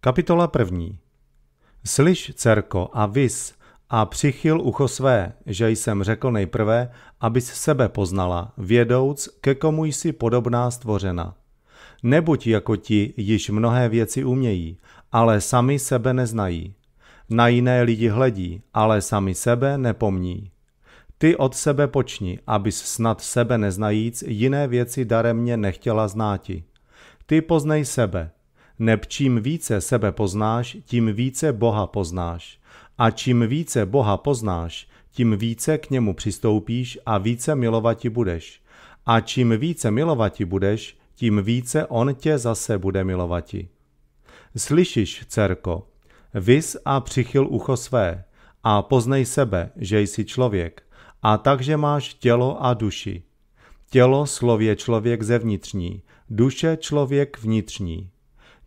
Kapitola první. Slyš, dcerko, a vys, a přichyl ucho své, že jsem řekl nejprve, abys sebe poznala, vědouc, ke komu jsi podobná stvořena. Nebuď jako ti, již mnohé věci umějí, ale sami sebe neznají. Na jiné lidi hledí, ale sami sebe nepomní. Ty od sebe počni, abys snad sebe neznajíc jiné věci daremně nechtěla znáti. Ty poznej sebe, neb čím více sebe poznáš, tím více Boha poznáš. A čím více Boha poznáš, tím více k němu přistoupíš a více milovati budeš. A čím více milovati budeš, tím více on tě zase bude milovati. Slyšiš, dcerko, vys a přichyl ucho své a poznej sebe, že jsi člověk, a takže máš tělo a duši. Tělo slově člověk zevnitřní, duše člověk vnitřní.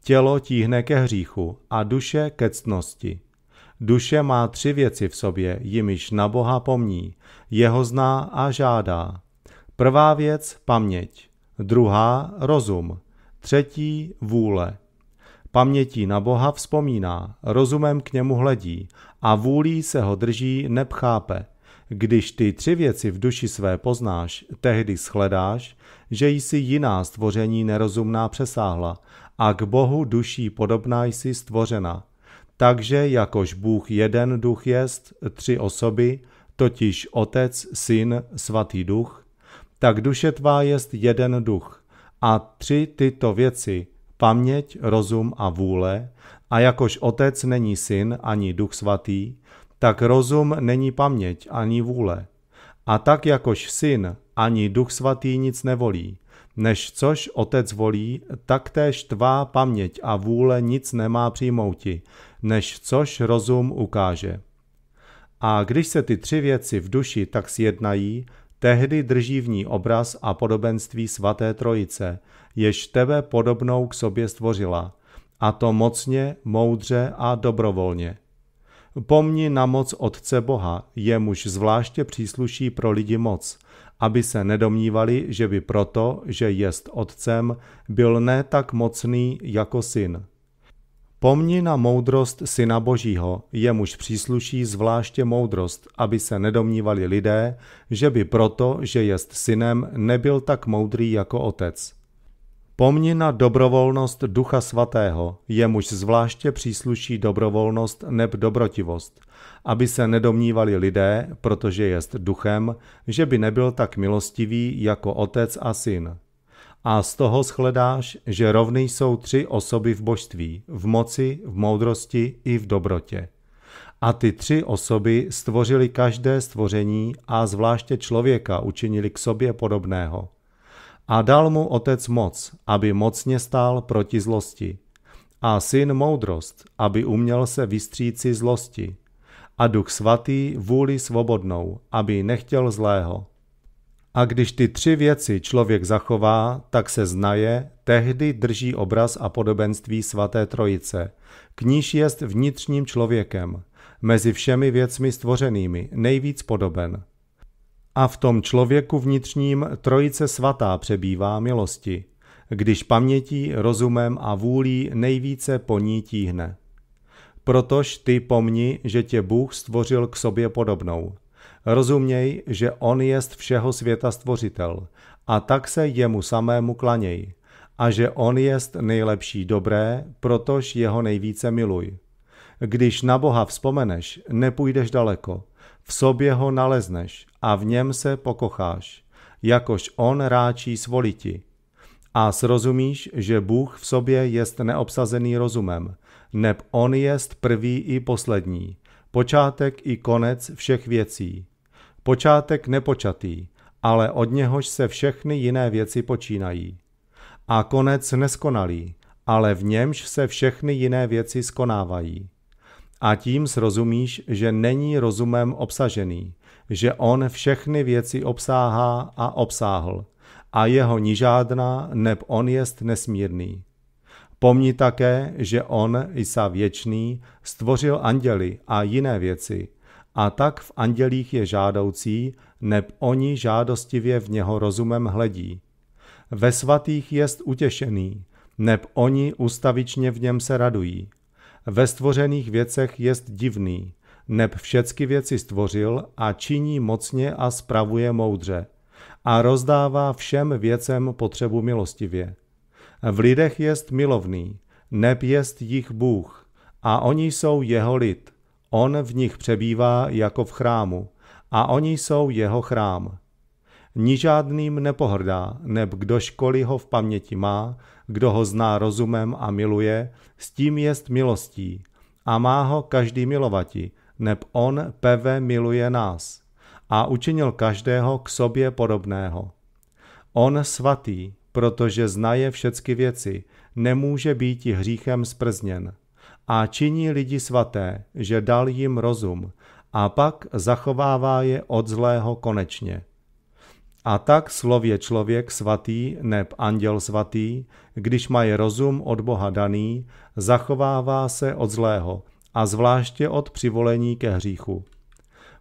Tělo tíhne ke hříchu a duše ke ctnosti. Duše má tři věci v sobě, jimiž na Boha pomní, jeho zná a žádá. Prvá věc paměť, druhá rozum, třetí vůle. Pamětí na Boha vzpomíná, rozumem k němu hledí a vůlí se ho drží, nepchápe. Když ty tři věci v duši své poznáš, tehdy shledáš, že jsi jiná stvoření nerozumná přesáhla – a k Bohu duší podobná jsi stvořena. Takže jakož Bůh jeden duch jest, tři osoby, totiž Otec, Syn, Svatý Duch, tak duše tvá jest jeden duch. A tři tyto věci, paměť, rozum a vůle, a jakož Otec není Syn ani Duch Svatý, tak rozum není paměť ani vůle. A tak jakož Syn ani Duch Svatý nic nevolí, než což otec volí, taktéž tvá paměť a vůle nic nemá přijmouti, než což rozum ukáže. A když se ty tři věci v duši tak sjednají, tehdy drží v ní obraz a podobenství svaté trojice, jež tebe podobnou k sobě stvořila, a to mocně, moudře a dobrovolně. Pomni na moc Otce Boha, jemuž zvláště přísluší pro lidi moc – aby se nedomnívali, že by proto, že jest otcem, byl ne tak mocný jako syn. Pomni na moudrost Syna Božího, jemuž přísluší zvláště moudrost, aby se nedomnívali lidé, že by proto, že jest synem, nebyl tak moudrý jako otec. Pomni na dobrovolnost Ducha Svatého, jemuž zvláště přísluší dobrovolnost neb dobrotivost, aby se nedomnívali lidé, protože jest duchem, že by nebyl tak milostivý jako otec a syn. A z toho shledáš, že rovný jsou tři osoby v božství, v moci, v moudrosti i v dobrotě. A ty tři osoby stvořili každé stvoření a zvláště člověka učinili k sobě podobného – a dal mu otec moc, aby mocně stál proti zlosti. A syn moudrost, aby uměl se vystříci zlosti. A duch svatý vůli svobodnou, aby nechtěl zlého. A když ty tři věci člověk zachová, tak se znaje, tehdy drží obraz a podobenství svaté trojice. Kníž jest vnitřním člověkem, mezi všemi věcmi stvořenými, nejvíc podoben – a v tom člověku vnitřním trojice svatá přebývá milosti, když pamětí, rozumem a vůlí nejvíce po ní tíhne. Protož ty pomni, že tě Bůh stvořil k sobě podobnou. Rozuměj, že On jest všeho světa stvořitel a tak se jemu samému klaněj a že On jest nejlepší dobré, protož jeho nejvíce miluj. Když na Boha vzpomeneš, nepůjdeš daleko – v sobě ho nalezneš a v něm se pokocháš, jakož on ráčí svoliti. A srozumíš, že Bůh v sobě jest neobsazený rozumem, neb on jest prvý i poslední, počátek i konec všech věcí. Počátek nepočatý, ale od něhož se všechny jiné věci počínají. A konec neskonalý, ale v němž se všechny jiné věci skonávají. A tím srozumíš, že není rozumem obsažený, že on všechny věci obsáhá a obsáhl a jeho ni žádná, neb on jest nesmírný. Pomni také, že on, Isa věčný, stvořil anděly a jiné věci, a tak v andělích je žádoucí, neb oni žádostivě v něho rozumem hledí. Ve svatých jest utěšený, neb oni ustavičně v něm se radují ve stvořených věcech jest divný, neb všecky věci stvořil a činí mocně a spravuje moudře a rozdává všem věcem potřebu milostivě. V lidech jest milovný, neb jest jich Bůh a oni jsou jeho lid. On v nich přebývá jako v chrámu a oni jsou jeho chrám žádným nepohrdá, neb kdo školy ho v paměti má, kdo ho zná rozumem a miluje, s tím jest milostí. A má ho každý milovati, neb on peve miluje nás. A učinil každého k sobě podobného. On svatý, protože znaje všecky věci, nemůže být hříchem sprzněn. A činí lidi svaté, že dal jim rozum, a pak zachovává je od zlého konečně. A tak slov je člověk svatý neb anděl svatý, když má je rozum od Boha daný, zachovává se od zlého a zvláště od přivolení ke hříchu.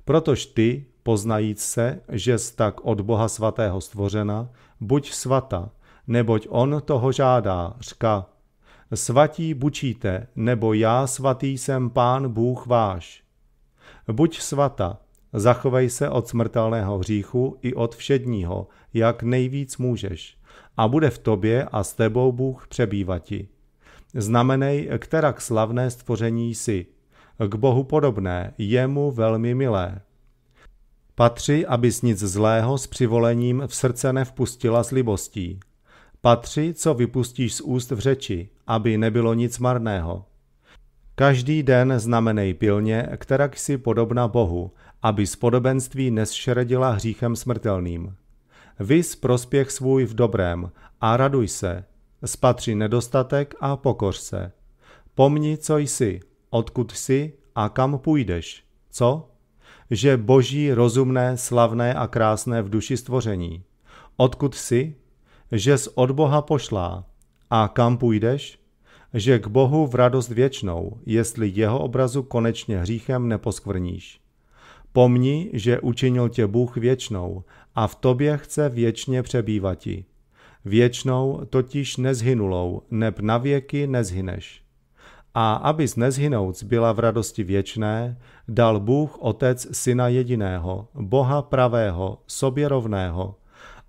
Protož ty, poznajíc se, že jsi tak od Boha svatého stvořena, buď svata, neboť on toho žádá, řka. Svatí bučíte, nebo já svatý jsem pán Bůh váš. Buď svata, Zachovej se od smrtelného hříchu i od všedního, jak nejvíc můžeš. A bude v tobě a s tebou Bůh přebývati. Znamenej, kterak slavné stvoření jsi. K Bohu podobné, jemu velmi milé. Patři, abys nic zlého s přivolením v srdce nevpustila s libostí. Patři, co vypustíš z úst v řeči, aby nebylo nic marného. Každý den znamenej pilně, kterak jsi podobna Bohu, aby spodobenství nesšeredila hříchem smrtelným. Vys prospěch svůj v dobrém a raduj se, spatři nedostatek a pokoř se. Pomni, co jsi, odkud jsi a kam půjdeš. Co? Že boží, rozumné, slavné a krásné v duši stvoření. Odkud jsi? Že z od Boha pošlá. A kam půjdeš? Že k Bohu v radost věčnou, jestli jeho obrazu konečně hříchem neposkvrníš. Pomni, že učinil tě Bůh věčnou a v tobě chce věčně přebývati. Věčnou, totiž nezhynulou, neb navěky nezhyneš. A aby z nezhynouc byla v radosti věčné, dal Bůh Otec Syna jediného, Boha pravého, sobě rovného.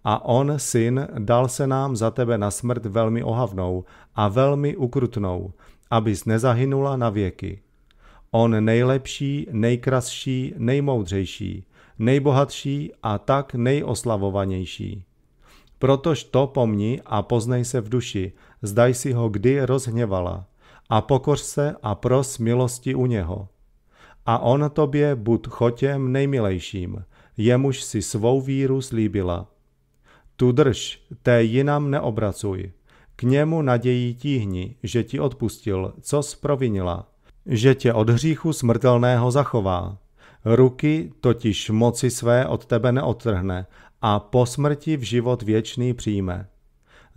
A On, Syn, dal se nám za tebe na smrt velmi ohavnou a velmi ukrutnou, abys nezahynula na věky. On nejlepší, nejkrasší, nejmoudřejší, nejbohatší a tak nejoslavovanější. Protož to pomni a poznej se v duši, zdaj si ho kdy rozhněvala a pokoř se a pros milosti u něho. A on tobě bud chotěm nejmilejším, jemuž si svou víru slíbila. Tu drž, té jinam neobracuj. K němu naději tíhni, že ti odpustil, co sprovinila že tě od hříchu smrtelného zachová. Ruky totiž moci své od tebe neodtrhne a po smrti v život věčný přijme.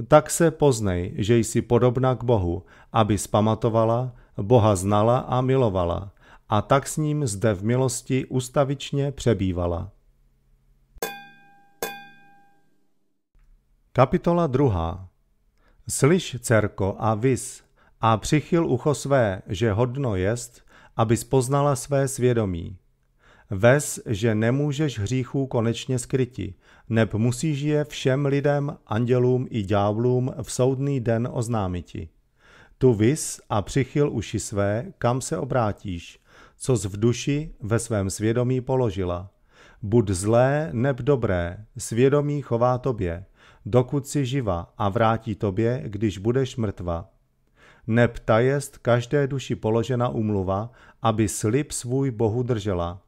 Tak se poznej, že jsi podobna k Bohu, aby spamatovala, Boha znala a milovala, a tak s ním zde v milosti ustavičně přebývala. Kapitola 2. Slyš, dcerko, a vys – a přichyl ucho své, že hodno jest, aby spoznala své svědomí. Vez, že nemůžeš hříchů konečně skryti, neb musíš je všem lidem, andělům i dňávlům v soudný den oznámiti. Tu vys a přichyl uši své, kam se obrátíš, co v duši ve svém svědomí položila. Buď zlé, neb dobré, svědomí chová tobě, dokud si živa a vrátí tobě, když budeš mrtva neb ta jest každé duši položena umluva, aby slib svůj Bohu držela.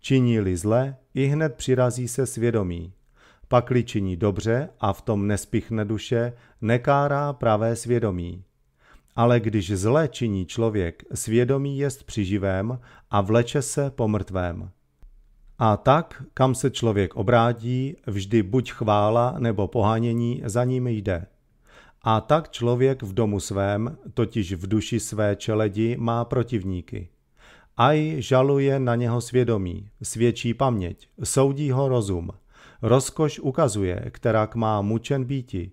Činí-li zle, i hned přirazí se svědomí. Pakli činí dobře a v tom nespichne duše, nekárá pravé svědomí. Ale když zle činí člověk, svědomí jest živém a vleče se po mrtvém. A tak, kam se člověk obrádí, vždy buď chvála nebo pohánění za ním jde. A tak člověk v domu svém, totiž v duši své čeledi, má protivníky. Aj žaluje na něho svědomí, svědčí paměť, soudí ho rozum. Rozkoš ukazuje, kterak má mučen býti.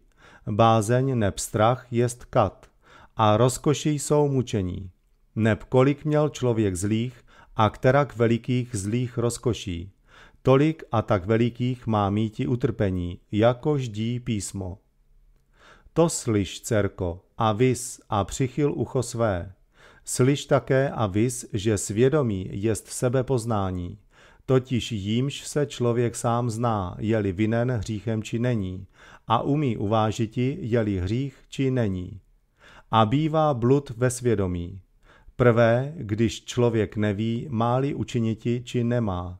Bázeň neb strach jest kat. A rozkoši jsou mučení. Neb kolik měl člověk zlých a kterak velikých zlých rozkoší. Tolik a tak velikých má míti utrpení, jakož dí písmo. To slyš, dcerko, a vys a přichyl ucho své. Slyš také a vys, že svědomí jest sebepoznání. Totiž jímž se člověk sám zná, jeli vinen hříchem či není, a umí uvážiti, jeli hřích či není. A bývá blud ve svědomí. Prvé, když člověk neví, máli učiniti či nemá.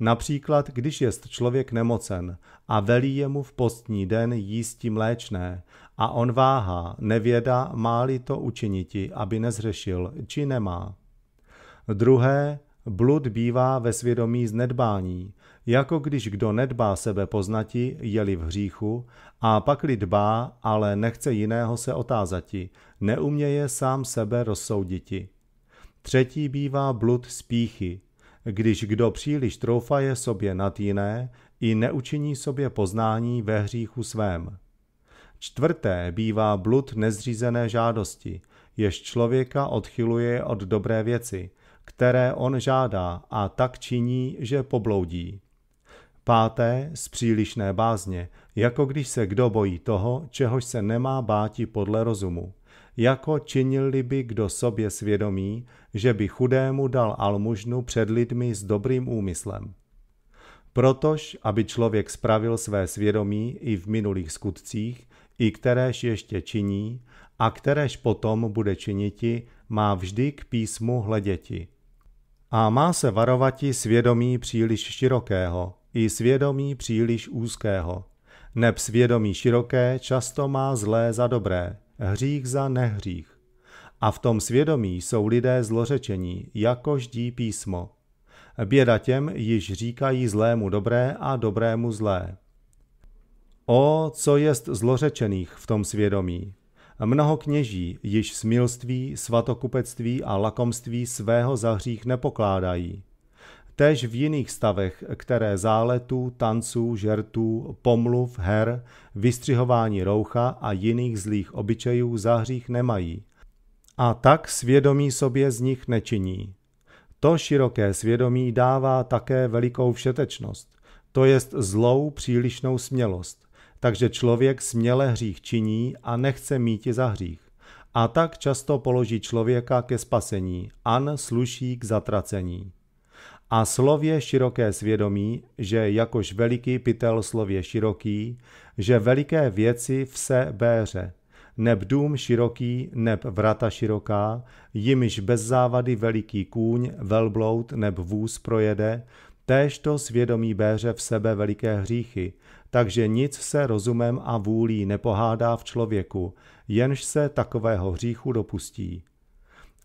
Například, když jest člověk nemocen a velí jemu v postní den jísti mléčné a on váhá, nevěda, máli to učiniti, aby nezřešil, či nemá. Druhé, blud bývá ve svědomí z nedbání, jako když kdo nedbá sebe poznati, jeli v hříchu, a pakli dbá, ale nechce jiného se otázati, neuměje sám sebe rozsouditi. Třetí bývá blud spíchy, když kdo příliš troufaje sobě nad jiné i neučiní sobě poznání ve hříchu svém. Čtvrté bývá blud nezřízené žádosti, jež člověka odchyluje od dobré věci, které on žádá a tak činí, že pobloudí. Páté z přílišné bázně, jako když se kdo bojí toho, čehož se nemá báti podle rozumu. Jako činil by kdo sobě svědomí, že by chudému dal almužnu před lidmi s dobrým úmyslem. Protož, aby člověk spravil své svědomí i v minulých skutcích, i kteréž ještě činí a kteréž potom bude činiti, má vždy k písmu hleděti. A má se varovati svědomí příliš širokého i svědomí příliš úzkého. Neb svědomí široké často má zlé za dobré, hřích za nehřích. A v tom svědomí jsou lidé zlořečení, jako ždí písmo. Běda těm již říkají zlému dobré a dobrému zlé. O, co jest zlořečených v tom svědomí! Mnoho kněží již smilství, svatokupectví a lakomství svého za hřích nepokládají. Tež v jiných stavech, které záletů, tanců, žertů, pomluv, her, vystřihování roucha a jiných zlých obyčejů za hřích nemají. A tak svědomí sobě z nich nečiní. To široké svědomí dává také velikou všetečnost, to jest zlou přílišnou smělost, takže člověk směle hřích činí a nechce mít za hřích. A tak často položí člověka ke spasení, an sluší k zatracení. A slově široké svědomí, že jakož veliký pytel slově široký, že veliké věci vse béře, neb dům široký, neb vrata široká, jimiž bez závady veliký kůň, velbloud neb vůz projede, to svědomí béře v sebe veliké hříchy, takže nic se rozumem a vůlí nepohádá v člověku, jenž se takového hříchu dopustí.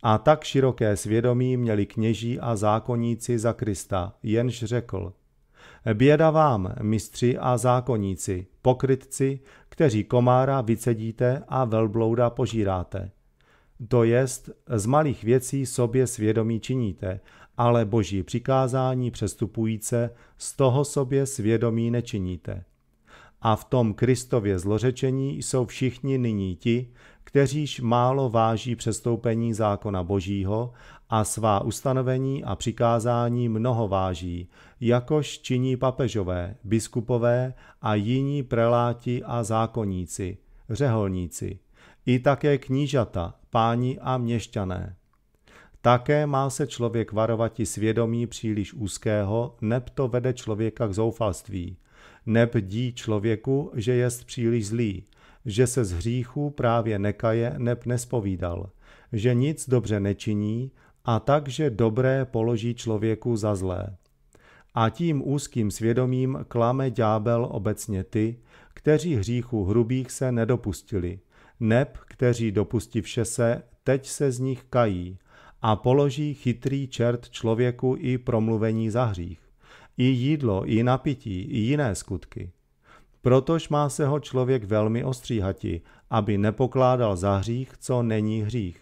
A tak široké svědomí měli kněží a zákonníci za Krista, jenž řekl, Běda vám, mistři a zákonníci, pokrytci, kteří komára vycedíte a velblouda požíráte. To jest, z malých věcí sobě svědomí činíte ale boží přikázání přestupujíce, z toho sobě svědomí nečiníte. A v tom Kristově zlořečení jsou všichni nyní ti, kteříž málo váží přestoupení zákona božího a svá ustanovení a přikázání mnoho váží, jakož činí papežové, biskupové a jiní preláti a zákonníci, řeholníci, i také knížata, páni a měšťané. Také má se člověk varovat i svědomí příliš úzkého, neb to vede člověka k zoufalství. Neb dí člověku, že jest příliš zlý, že se z hříchů právě nekaje, neb nespovídal, že nic dobře nečiní a takže dobré položí člověku za zlé. A tím úzkým svědomím klame ďábel obecně ty, kteří hříchů hrubých se nedopustili, neb kteří dopustivše se, teď se z nich kají, a položí chytrý čert člověku i promluvení za hřích, i jídlo, i napití, i jiné skutky. Protož má se ho člověk velmi ostříhati, aby nepokládal za hřích, co není hřích.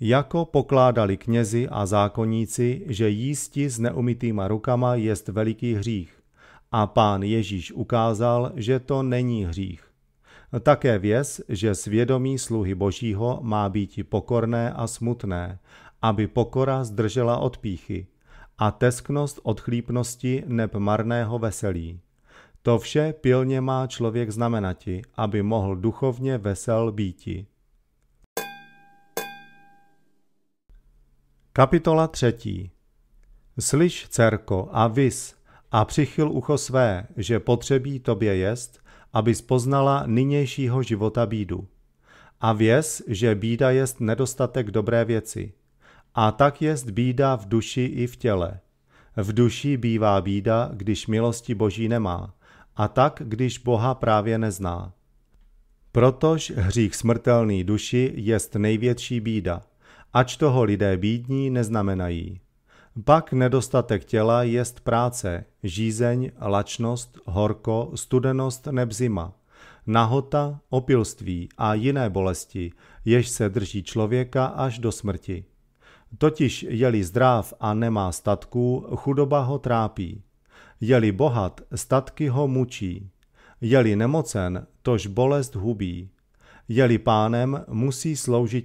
Jako pokládali knězi a zákonníci, že jísti s neumytýma rukama jest veliký hřích. A pán Ježíš ukázal, že to není hřích. Také věz, že svědomí sluhy Božího má být pokorné a smutné aby pokora zdržela od píchy a tesknost od chlípnosti neb marného veselí. To vše pilně má člověk znamenati, aby mohl duchovně vesel býti. Kapitola třetí. Slyš, dcerko, a vys a přichyl ucho své, že potřebí tobě jest, aby spoznala nynějšího života bídu. A věz, že bída jest nedostatek dobré věci – a tak jest bída v duši i v těle. V duši bývá bída, když milosti Boží nemá, a tak, když Boha právě nezná. Protož hřích smrtelný duši jest největší bída, ač toho lidé bídní neznamenají. Pak nedostatek těla jest práce, žízeň, lačnost, horko, studenost nebzima, nahota, opilství a jiné bolesti, jež se drží člověka až do smrti. Totiž jeli zdrav a nemá statků, chudoba ho trápí. Jeli bohat, statky ho mučí. Jeli nemocen, tož bolest hubí. Jeli pánem, musí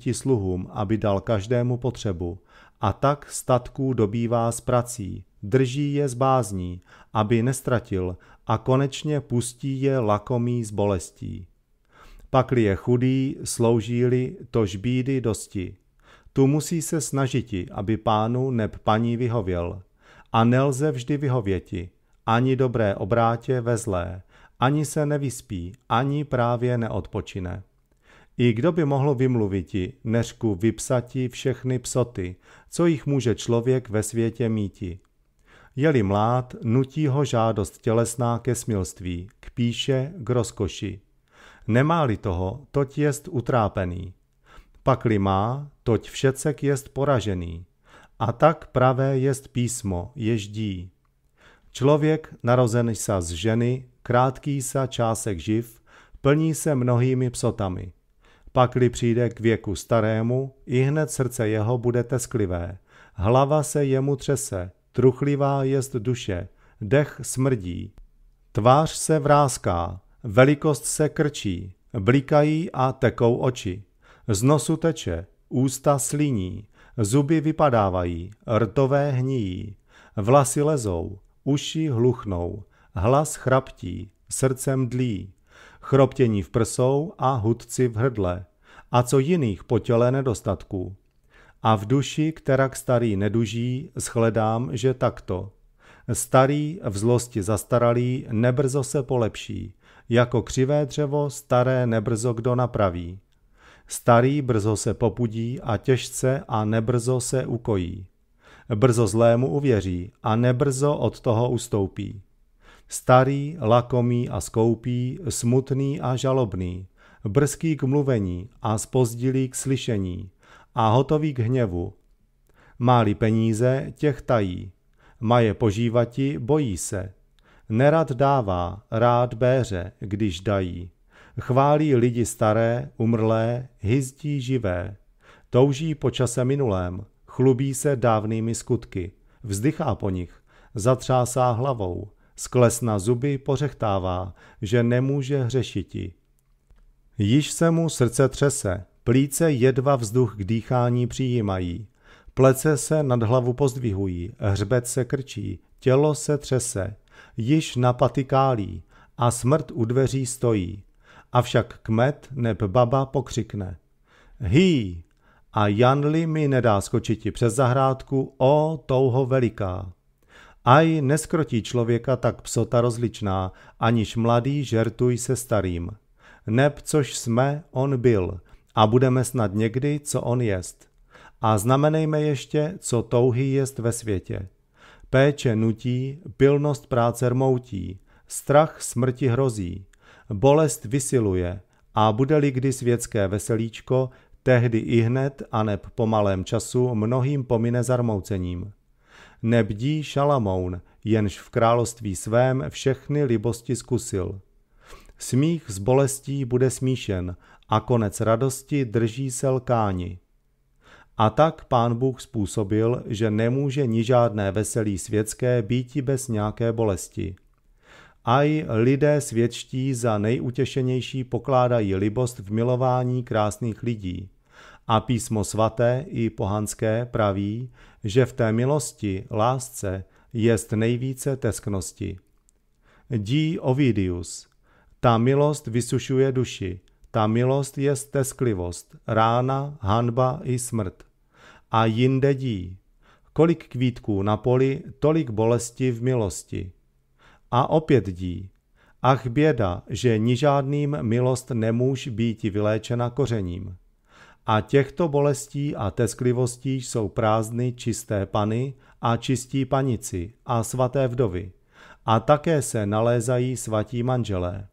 i sluhům, aby dal každému potřebu. A tak statků dobývá s prací, drží je z bázní, aby nestratil a konečně pustí je lakomí z bolestí. Pakli je chudý, slouží-li, tož bídy dosti. Tu musí se snažiti, aby pánu neb paní vyhověl. A nelze vždy vyhověti, ani dobré obrátě ve zlé, ani se nevyspí, ani právě neodpočine. I kdo by mohl vymluviti, neřku vypsati všechny psoty, co jich může člověk ve světě míti. Jeli mlád, nutí ho žádost tělesná ke smilství, k píše, k rozkoši. Nemáli toho, toť jest utrápený. Pakli má, toť všecek jest poražený. A tak pravé jest písmo, ježdí. Člověk, narozen sa z ženy, krátký sa čásek živ, plní se mnohými psotami. Pakli přijde k věku starému, i hned srdce jeho bude tesklivé. Hlava se jemu třese, truchlivá jest duše, dech smrdí. Tvář se vrázká, velikost se krčí, blikají a tekou oči. Z nosu teče, ústa sliní, zuby vypadávají, rtové hníjí, vlasy lezou, uši hluchnou, hlas chraptí, srdcem dlí, chroptění v prsou a hudci v hrdle, a co jiných po těle nedostatků. A v duši, která k starý neduží, shledám, že takto. Starý v zlosti zastaralý nebrzo se polepší, jako křivé dřevo staré nebrzo kdo napraví. Starý brzo se popudí a těžce a nebrzo se ukojí. Brzo zlému uvěří a nebrzo od toho ustoupí. Starý, lakomý a skoupí, smutný a žalobný, brzký k mluvení a spozdilý k slyšení a hotový k hněvu. Máli peníze, těch tají. Maje požívati, bojí se. Nerad dává, rád béře, když dají. Chválí lidi staré, umrlé, hyzdí živé. Touží po čase minulém, chlubí se dávnými skutky, vzdychá po nich, zatřásá hlavou, sklesna zuby pořechtává, že nemůže hřešiti. Již se mu srdce třese, plíce jedva vzduch k dýchání přijímají, plece se nad hlavu pozdvihují, hřbet se krčí, tělo se třese, již na paty kálí a smrt u dveří stojí. Avšak kmet neb baba pokřikne. Hý! A Janli mi nedá skočit přes zahrádku, o touho veliká. Aj neskrotí člověka tak psota rozličná, aniž mladý žertuj se starým. Neb což jsme, on byl, a budeme snad někdy, co on jest. A znamenejme ještě, co touhy jest ve světě. Péče nutí, pilnost práce rmoutí, strach smrti hrozí bolest vysiluje a bude-li kdy světské veselíčko, tehdy i hned a neb po malém času mnohým pomine zarmoucením. Nebdí Šalamoun, jenž v království svém všechny libosti zkusil. Smích s bolestí bude smíšen a konec radosti drží se lkáni. A tak pán Bůh způsobil, že nemůže ni žádné veselí světské býti bez nějaké bolesti. Aj lidé svědčtí za nejutěšenější pokládají libost v milování krásných lidí. A písmo svaté i pohanské praví, že v té milosti, lásce, jest nejvíce tesknosti. Dí Ovidius. Ta milost vysušuje duši, ta milost je tesklivost, rána, hanba i smrt. A jinde dí. Kolik kvítků na poli, tolik bolesti v milosti. A opět dí. Ach běda, že nižádným milost nemůž být vyléčena kořením. A těchto bolestí a tesklivostí jsou prázdny čisté pany a čistí panici a svaté vdovy. A také se nalézají svatí manželé.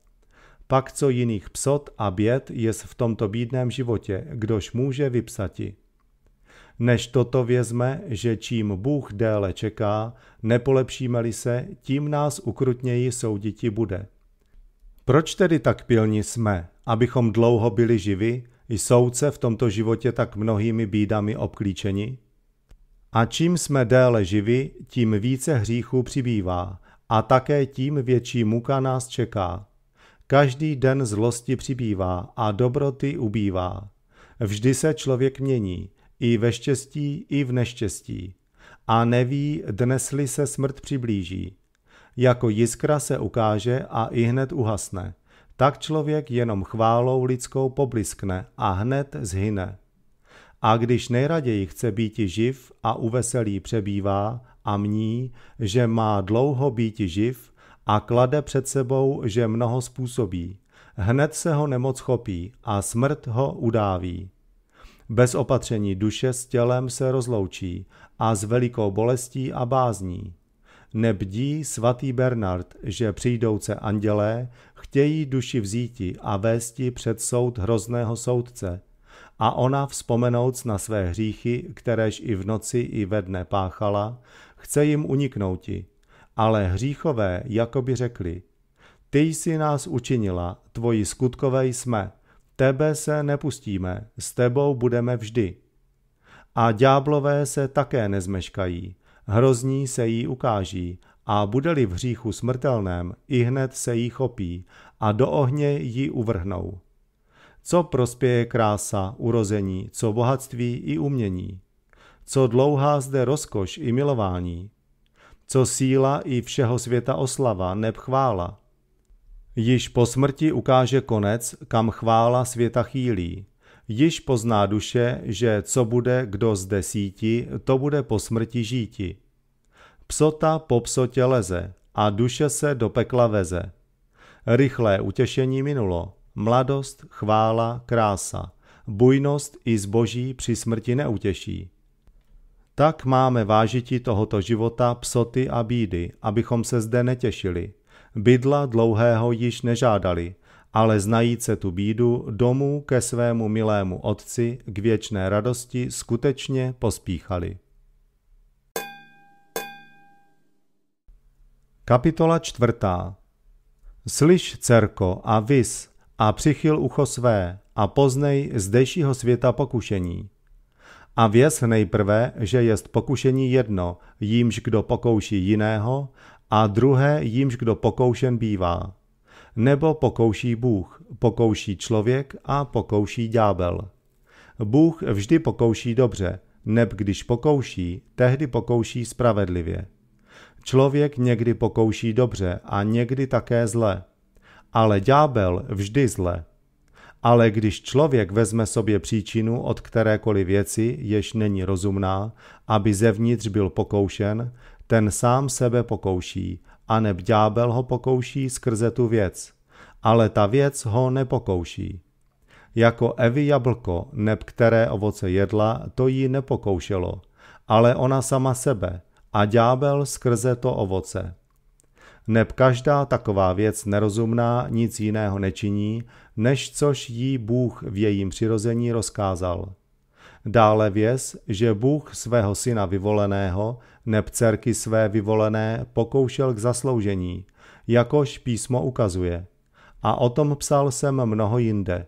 Pak co jiných psot a běd je v tomto bídném životě, kdož může vypsati. Než toto vězme, že čím Bůh déle čeká, nepolepšíme-li se, tím nás ukrutněji souditi bude. Proč tedy tak pilní jsme, abychom dlouho byli živi, jsou se v tomto životě tak mnohými bídami obklíčeni? A čím jsme déle živi, tím více hříchů přibývá a také tím větší muka nás čeká. Každý den zlosti přibývá a dobroty ubývá. Vždy se člověk mění, i ve štěstí, i v neštěstí. A neví, dnesli se smrt přiblíží. Jako jiskra se ukáže a i hned uhasne. Tak člověk jenom chválou lidskou pobliskne a hned zhyne. A když nejraději chce být živ a uveselí přebývá a mní, že má dlouho být živ a klade před sebou, že mnoho způsobí, hned se ho nemoc chopí a smrt ho udáví. Bez opatření duše s tělem se rozloučí a s velikou bolestí a bázní. Nebdí svatý Bernard, že přijdouce andělé chtějí duši vzíti a vésti před soud hrozného soudce a ona vzpomenouc na své hříchy, kteréž i v noci i ve dne páchala, chce jim uniknouti. Ale hříchové jakoby řekli, ty jsi nás učinila, tvoji skutkové jsme – Tebe se nepustíme, s tebou budeme vždy. A ďáblové se také nezmeškají, hrozní se jí ukáží a bude-li v hříchu smrtelném, i hned se jí chopí a do ohně ji uvrhnou. Co prospěje krása, urození, co bohatství i umění? Co dlouhá zde rozkoš i milování? Co síla i všeho světa oslava, nebchvála? chvála? Již po smrti ukáže konec, kam chvála světa chýlí. Již pozná duše, že co bude, kdo zde síti, to bude po smrti žíti. Psota po psotě leze a duše se do pekla veze. Rychlé utěšení minulo, mladost, chvála, krása, bujnost i zboží při smrti neutěší. Tak máme vážití tohoto života psoty a bídy, abychom se zde netěšili – bydla dlouhého již nežádali, ale znajíce tu bídu domů ke svému milému otci k věčné radosti skutečně pospíchali. Kapitola čtvrtá Slyš, dcerko, a vys, a přichyl ucho své, a poznej zdejšího světa pokušení. A věz nejprve, že jest pokušení jedno, jímž kdo pokouší jiného, a druhé, jímž kdo pokoušen bývá. Nebo pokouší Bůh, pokouší člověk a pokouší ďábel. Bůh vždy pokouší dobře, neb když pokouší, tehdy pokouší spravedlivě. Člověk někdy pokouší dobře a někdy také zle. Ale ďábel vždy zle. Ale když člověk vezme sobě příčinu od kterékoliv věci, jež není rozumná, aby zevnitř byl pokoušen, ten sám sebe pokouší, a neb ďábel ho pokouší skrze tu věc. Ale ta věc ho nepokouší. Jako evy jablko, neb které ovoce jedla, to jí nepokoušelo, ale ona sama sebe a ďábel skrze to ovoce. Neb každá taková věc nerozumná nic jiného nečiní, než což jí Bůh v jejím přirození rozkázal. Dále věz, že Bůh svého syna vyvoleného, neb dcerky své vyvolené, pokoušel k zasloužení, jakož písmo ukazuje. A o tom psal jsem mnoho jinde.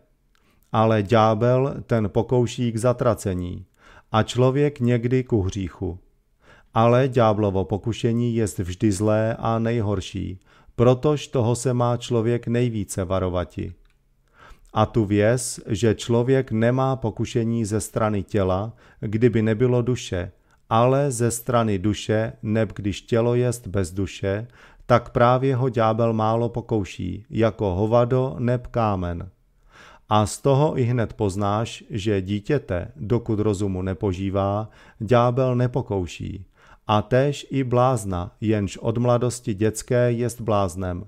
Ale ďábel ten pokouší k zatracení a člověk někdy ku hříchu. Ale ďáblovo pokušení je vždy zlé a nejhorší, protož toho se má člověk nejvíce varovati a tu věz, že člověk nemá pokušení ze strany těla, kdyby nebylo duše, ale ze strany duše, neb když tělo jest bez duše, tak právě ho ďábel málo pokouší, jako hovado neb kámen. A z toho i hned poznáš, že dítěte, dokud rozumu nepožívá, ďábel nepokouší. A též i blázna, jenž od mladosti dětské jest bláznem.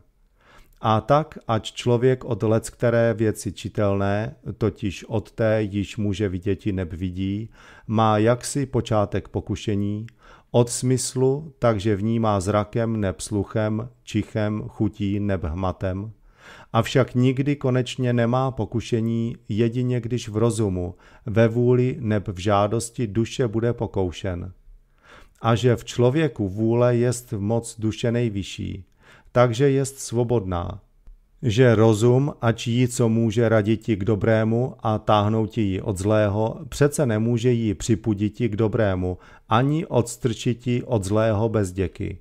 A tak, ať člověk od lec které věci čitelné, totiž od té již může viděti neb vidí, má jaksi počátek pokušení, od smyslu, takže vnímá zrakem neb sluchem, čichem, chutí neb hmatem. Avšak nikdy konečně nemá pokušení, jedině když v rozumu, ve vůli neb v žádosti duše bude pokoušen. A že v člověku vůle jest moc duše nejvyšší, takže jest svobodná. Že rozum, ač jí co může raditi k dobrému a táhnouti ji od zlého, přece nemůže ji připuditi k dobrému, ani odstrčiti od zlého bez děky.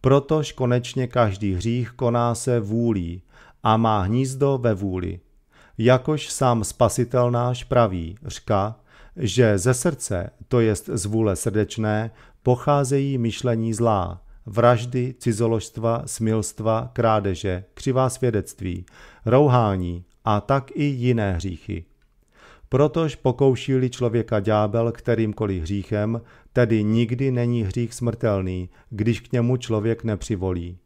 Protož konečně každý hřích koná se vůlí a má hnízdo ve vůli. Jakož sám spasitel náš praví, řka, že ze srdce, to jest z vůle srdečné, pocházejí myšlení zlá, vraždy, cizoložstva, smilstva, krádeže, křivá svědectví, rouhání a tak i jiné hříchy. Protož pokoušíli člověka ďábel kterýmkoliv hříchem, tedy nikdy není hřích smrtelný, když k němu člověk nepřivolí.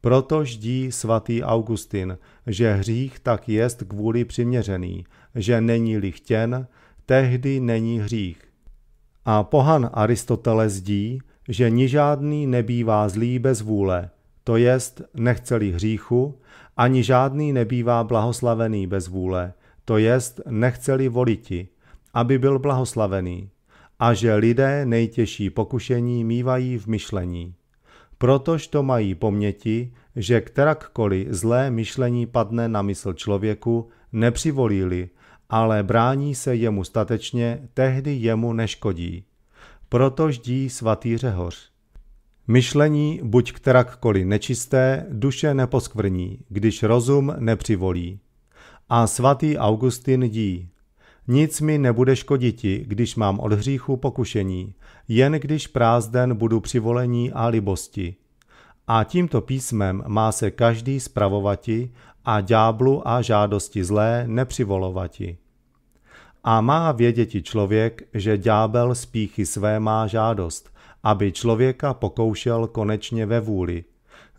Proto ždí svatý Augustin, že hřích tak jest kvůli přiměřený, že není-li chtěn, tehdy není hřích. A pohan Aristoteles dí, že nižádný nebývá zlý bez vůle, to jest nechceli hříchu, ani žádný nebývá blahoslavený bez vůle, to jest nechceli voliti, aby byl blahoslavený, a že lidé nejtěžší pokušení mývají v myšlení. Protož to mají poměti, že kterakkoliv zlé myšlení padne na mysl člověku, nepřivolili, ale brání se jemu statečně, tehdy jemu neškodí proto ždí svatý řehoř. Myšlení buď kterakkoliv nečisté, duše neposkvrní, když rozum nepřivolí. A svatý Augustin dí. Nic mi nebude škoditi, když mám od hříchu pokušení, jen když prázden budu přivolení a libosti. A tímto písmem má se každý spravovati a ďáblu a žádosti zlé nepřivolovati. A má věděti člověk, že ďábel spíchy své má žádost, aby člověka pokoušel konečně ve vůli.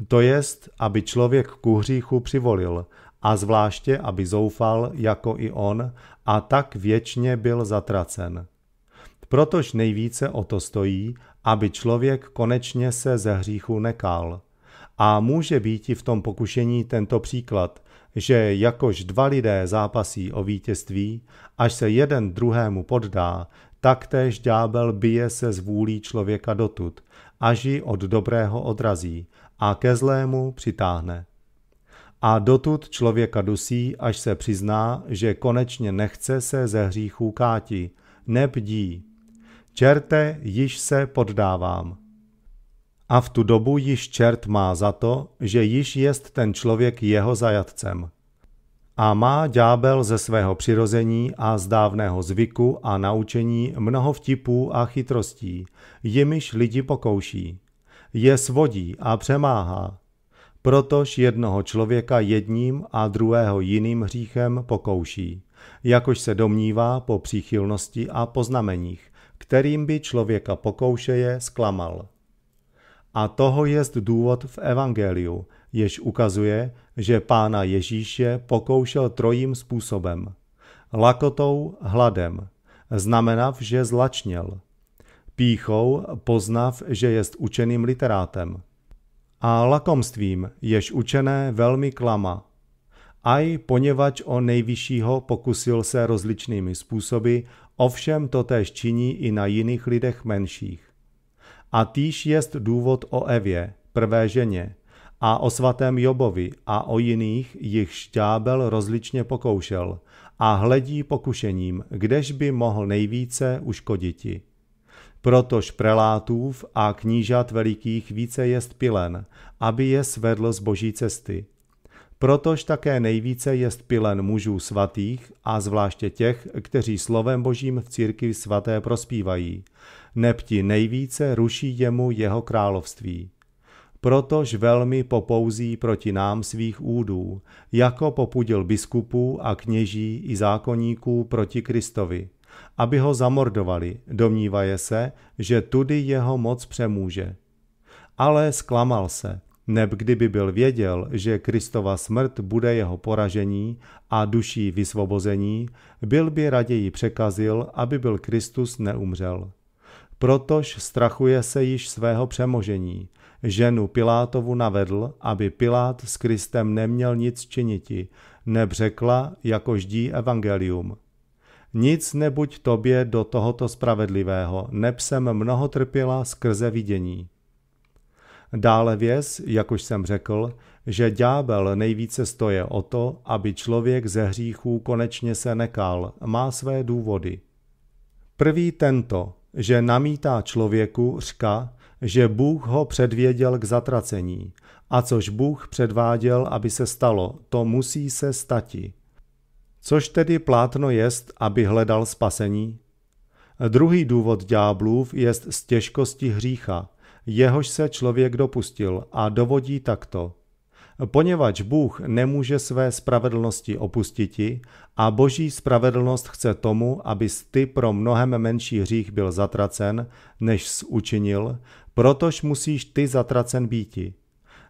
To jest, aby člověk ku hříchu přivolil a zvláště, aby zoufal jako i on a tak věčně byl zatracen. Protož nejvíce o to stojí, aby člověk konečně se ze hříchu nekál. A může být i v tom pokušení tento příklad – že jakož dva lidé zápasí o vítězství, až se jeden druhému poddá, taktéž ďábel bije se z vůlí člověka dotud, až ji od dobrého odrazí a ke zlému přitáhne. A dotud člověka dusí, až se přizná, že konečně nechce se ze hříchů káti, nebdí. Čerte, již se poddávám a v tu dobu již čert má za to, že již jest ten člověk jeho zajatcem. A má ďábel ze svého přirození a z dávného zvyku a naučení mnoho vtipů a chytrostí, jimiž lidi pokouší. Je svodí a přemáhá. Protož jednoho člověka jedním a druhého jiným hříchem pokouší, jakož se domnívá po příchylnosti a poznameních, kterým by člověka pokoušeje zklamal. A toho jest důvod v Evangeliu, jež ukazuje, že pána Ježíše pokoušel trojím způsobem. Lakotou, hladem, znamenav, že zlačněl. Píchou, poznav, že jest učeným literátem. A lakomstvím, jež učené velmi klama. Aj poněvadž o nejvyššího pokusil se rozličnými způsoby, ovšem totéž činí i na jiných lidech menších. A týž jest důvod o Evě, prvé ženě, a o svatém Jobovi a o jiných jich šťábel rozličně pokoušel a hledí pokušením, kdež by mohl nejvíce uškoditi. Protož prelátův a knížat velikých více jest pilen, aby je svedl z boží cesty. Protož také nejvíce jest pilen mužů svatých a zvláště těch, kteří slovem božím v církvi svaté prospívají, nepti nejvíce ruší jemu jeho království. Protož velmi popouzí proti nám svých údů, jako popudil biskupů a kněží i zákonníků proti Kristovi, aby ho zamordovali, domnívaje se, že tudy jeho moc přemůže. Ale zklamal se, neb kdyby byl věděl, že Kristova smrt bude jeho poražení a duší vysvobození, byl by raději překazil, aby byl Kristus neumřel. Protož strachuje se již svého přemožení. Ženu Pilátovu navedl, aby Pilát s Kristem neměl nic činiti, nebřekla, jako ždí evangelium. Nic nebuď tobě do tohoto spravedlivého, neb jsem mnoho trpěla skrze vidění. Dále věz, jak už jsem řekl, že ďábel nejvíce stoje o to, aby člověk ze hříchů konečně se nekal, má své důvody. Prvý tento, že namítá člověku řka, že Bůh ho předvěděl k zatracení. A což Bůh předváděl, aby se stalo, to musí se stati. Což tedy plátno jest, aby hledal spasení? Druhý důvod dňáblův jest z těžkosti hřícha, jehož se člověk dopustil a dovodí takto poněvadž Bůh nemůže své spravedlnosti opustiti a boží spravedlnost chce tomu, aby ty pro mnohem menší hřích byl zatracen, než učinil, protož musíš ty zatracen býti.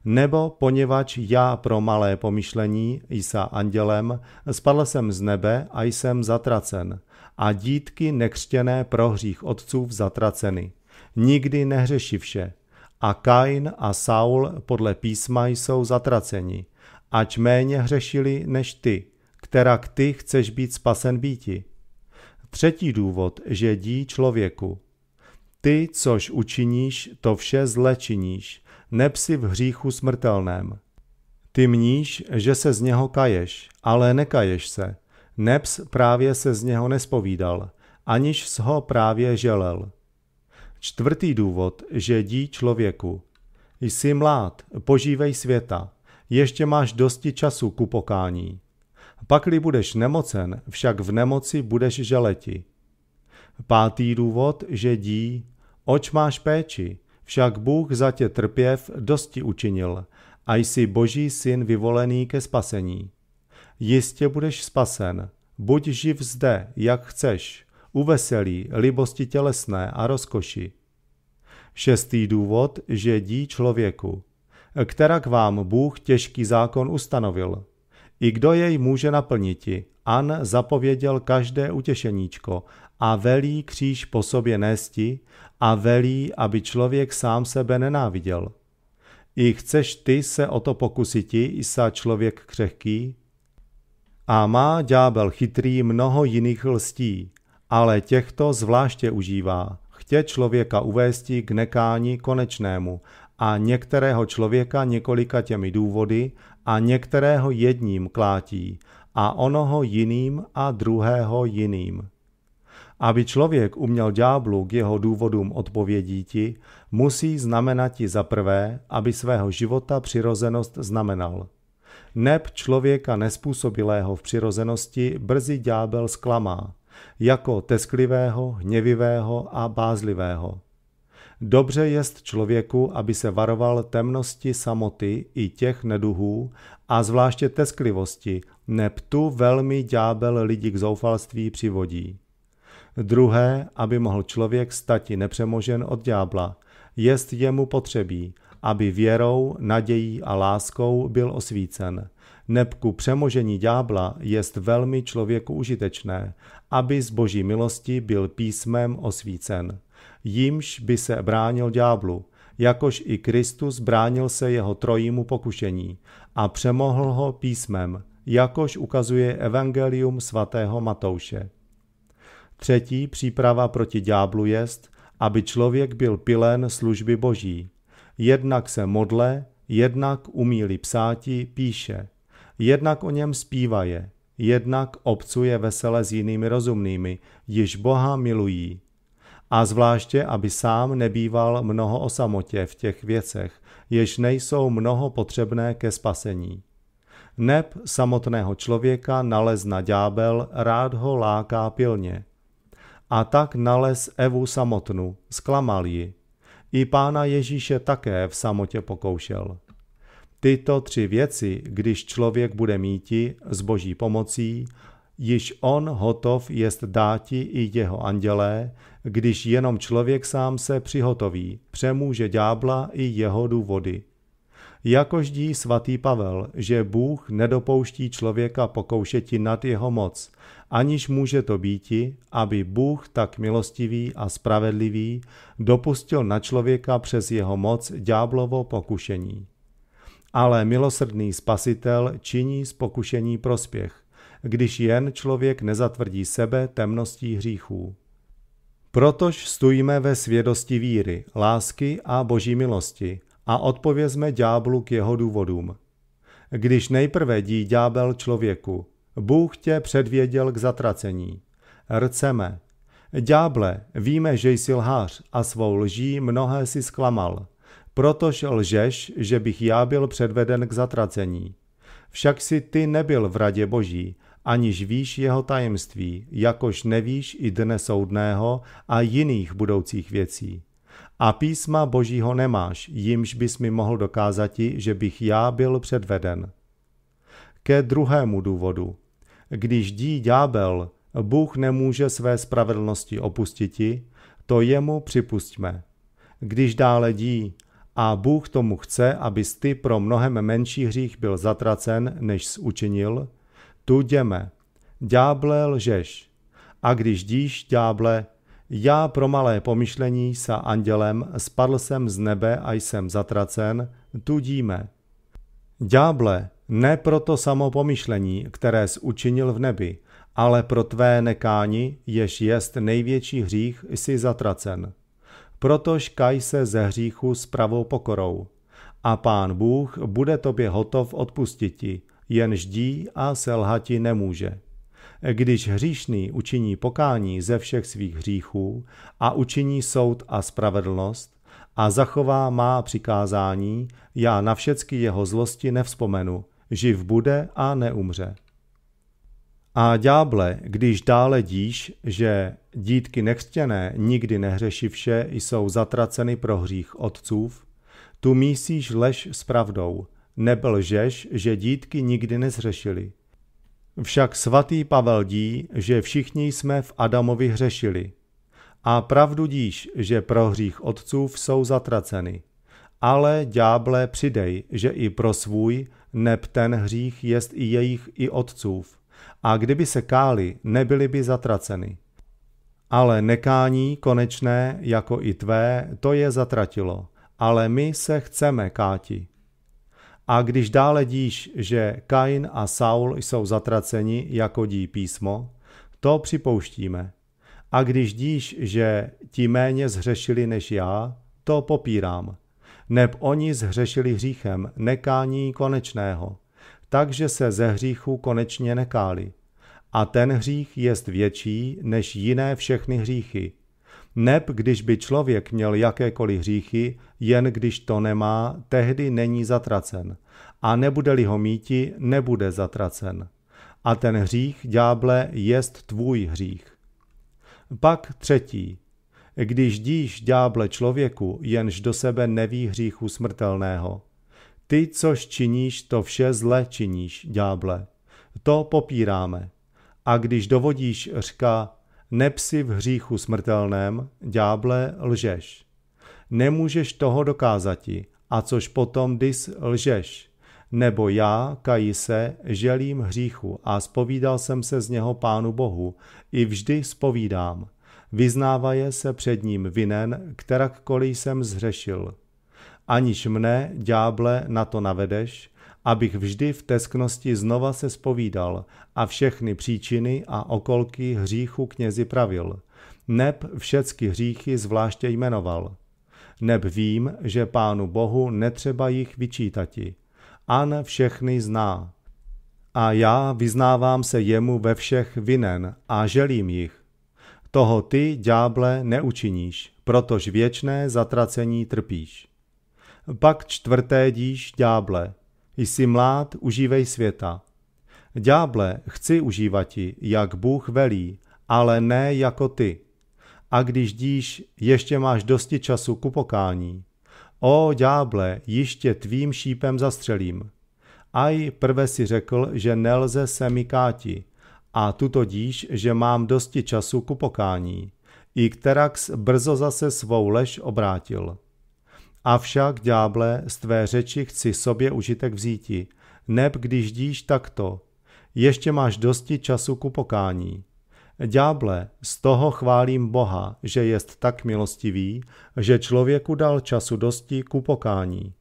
Nebo poněvadž já pro malé pomyšlení, jsa andělem, spadl jsem z nebe a jsem zatracen, a dítky nekřtěné pro hřích otců zatraceny. Nikdy vše a Kain a Saul podle písma jsou zatraceni, ať méně hřešili než ty, která k ty chceš být spasen býti. Třetí důvod, že dí člověku. Ty, což učiníš, to vše zle činíš, nepsi v hříchu smrtelném. Ty mníš, že se z něho kaješ, ale nekaješ se. Neps právě se z něho nespovídal, aniž s ho právě želel. Čtvrtý důvod, že dí člověku. Jsi mlád, požívej světa, ještě máš dosti času ku pokání. Pakli budeš nemocen, však v nemoci budeš želeti. Pátý důvod, že dí, oč máš péči, však Bůh za tě trpěv dosti učinil a jsi boží syn vyvolený ke spasení. Jistě budeš spasen, buď živ zde, jak chceš, uveselí, libosti tělesné a rozkoši. Šestý důvod, že dí člověku. Kterak vám Bůh těžký zákon ustanovil. I kdo jej může naplniti, An zapověděl každé utěšeníčko a velí kříž po sobě nesti a velí, aby člověk sám sebe nenáviděl. I chceš ty se o to pokusiti, sa člověk křehký? A má ďábel chytrý mnoho jiných lstí ale těchto zvláště užívá. Chtě člověka uvést k nekání konečnému a některého člověka několika těmi důvody a některého jedním klátí a onoho jiným a druhého jiným. Aby člověk uměl dňáblu k jeho důvodům odpovědíti, musí znamenati za prvé, aby svého života přirozenost znamenal. Neb člověka nespůsobilého v přirozenosti brzy ďábel zklamá – jako tesklivého, hněvivého a bázlivého. Dobře jest člověku, aby se varoval temnosti samoty i těch neduhů a zvláště tesklivosti, neb tu velmi ďábel lidi k zoufalství přivodí. Druhé, aby mohl člověk stati nepřemožen od ďábla, jest jemu potřebí, aby věrou, nadějí a láskou byl osvícen – nebku přemožení ďábla jest velmi člověku užitečné, aby z boží milosti byl písmem osvícen. Jímž by se bránil ďáblu, jakož i Kristus bránil se jeho trojímu pokušení a přemohl ho písmem, jakož ukazuje Evangelium svatého Matouše. Třetí příprava proti ďáblu jest, aby člověk byl pilen služby boží. Jednak se modle, jednak umíli psáti, píše – Jednak o něm zpívaje, jednak obcuje vesele s jinými rozumnými, již Boha milují. A zvláště, aby sám nebýval mnoho o samotě v těch věcech, jež nejsou mnoho potřebné ke spasení. Neb samotného člověka nalezna ďábel, rád ho láká pilně. A tak nalez Evu samotnu, zklamal ji. I pána Ježíše také v samotě pokoušel. Tyto tři věci, když člověk bude míti s boží pomocí, již on hotov jest dáti i jeho andělé, když jenom člověk sám se přihotoví, přemůže ďábla i jeho důvody. Jakoždí svatý Pavel, že Bůh nedopouští člověka pokoušeti nad jeho moc, aniž může to býti, aby Bůh tak milostivý a spravedlivý dopustil na člověka přes jeho moc ďáblovo pokušení ale milosrdný spasitel činí z pokušení prospěch, když jen člověk nezatvrdí sebe temností hříchů. Protož stojíme ve svědosti víry, lásky a boží milosti a odpovězme ďáblu k jeho důvodům. Když nejprve dí ďábel člověku, Bůh tě předvěděl k zatracení. Rceme. Ďáble, víme, že jsi lhář a svou lží mnohé si zklamal – Protož lžeš, že bych já byl předveden k zatracení. Však si ty nebyl v radě boží, aniž víš jeho tajemství, jakož nevíš i dne soudného a jiných budoucích věcí. A písma božího nemáš, jimž bys mi mohl ti, že bych já byl předveden. Ke druhému důvodu. Když dí ďábel, Bůh nemůže své spravedlnosti opustiti, to jemu připustíme. Když dále dí, a Bůh tomu chce, aby ty pro mnohem menší hřích byl zatracen, než zučinil. Tu děme. Dňáble lžeš. A když díš, dňáble, já pro malé pomyšlení sa andělem spadl jsem z nebe a jsem zatracen, tu díme. Dňáble, ne pro to pomyšlení, které učinil v nebi, ale pro tvé nekáni, jež jest největší hřích, jsi zatracen. Protož kaj se ze hříchu s pravou pokorou. A pán Bůh bude tobě hotov ti, jen ždí a selhati nemůže. Když hříšný učiní pokání ze všech svých hříchů a učiní soud a spravedlnost, a zachová má přikázání, já na všecky jeho zlosti nevzpomenu, živ bude a neumře. A ďáble, když dále díš, že dítky nechtěné nikdy nehřešivše jsou zatraceny pro hřích otcův, tu mísíš lež s pravdou, nebelžeš, že dítky nikdy nezřešili. Však svatý Pavel dí, že všichni jsme v Adamovi hřešili. A pravdu díš, že pro hřích otcův jsou zatraceny. Ale ďáble přidej, že i pro svůj, neb ten hřích jest i jejich i otcův a kdyby se káli, nebyly by zatraceny. Ale nekání konečné, jako i tvé, to je zatratilo, ale my se chceme káti. A když dále díš, že Kain a Saul jsou zatraceni, jako dí písmo, to připouštíme. A když díš, že ti méně zhřešili než já, to popírám. Neb oni zhřešili hříchem, nekání konečného takže se ze hříchu konečně nekáli. A ten hřích jest větší než jiné všechny hříchy. Neb když by člověk měl jakékoliv hříchy, jen když to nemá, tehdy není zatracen. A nebude-li ho míti, nebude zatracen. A ten hřích, ďáble, jest tvůj hřích. Pak třetí. Když díš ďáble člověku, jenž do sebe neví hříchu smrtelného, ty, což činíš, to vše zle činíš, ďáble. To popíráme. A když dovodíš řka, nepsi v hříchu smrtelném, ďáble lžeš. Nemůžeš toho dokázati, a což potom dys lžeš. Nebo já, kají se, želím hříchu a spovídal jsem se z něho Pánu Bohu, i vždy spovídám. Vyznávaje se před ním vinen, kterakkoliv jsem zřešil aniž mne, ďáble, na to navedeš, abych vždy v tesknosti znova se spovídal a všechny příčiny a okolky hříchu knězi pravil, neb všecky hříchy zvláště jmenoval. Neb vím, že pánu Bohu netřeba jich vyčítati. An všechny zná. A já vyznávám se jemu ve všech vinen a želím jich. Toho ty, ďáble, neučiníš, protož věčné zatracení trpíš. Pak čtvrté díš ďáble. Jsi mlád, užívej světa. Ďáble, chci užívati, jak Bůh velí, ale ne jako ty. A když díš, ještě máš dosti času ku pokání. O, ďáble, jiště tvým šípem zastřelím. Aj prve si řekl, že nelze se mi káti, a tuto díš, že mám dosti času ku pokání. I kterax brzo zase svou lež obrátil. Avšak, ďáble, z tvé řeči chci sobě užitek vzíti, neb když díš takto. Ještě máš dosti času ku pokání. Ďáble, z toho chválím Boha, že jest tak milostivý, že člověku dal času dosti ku pokání.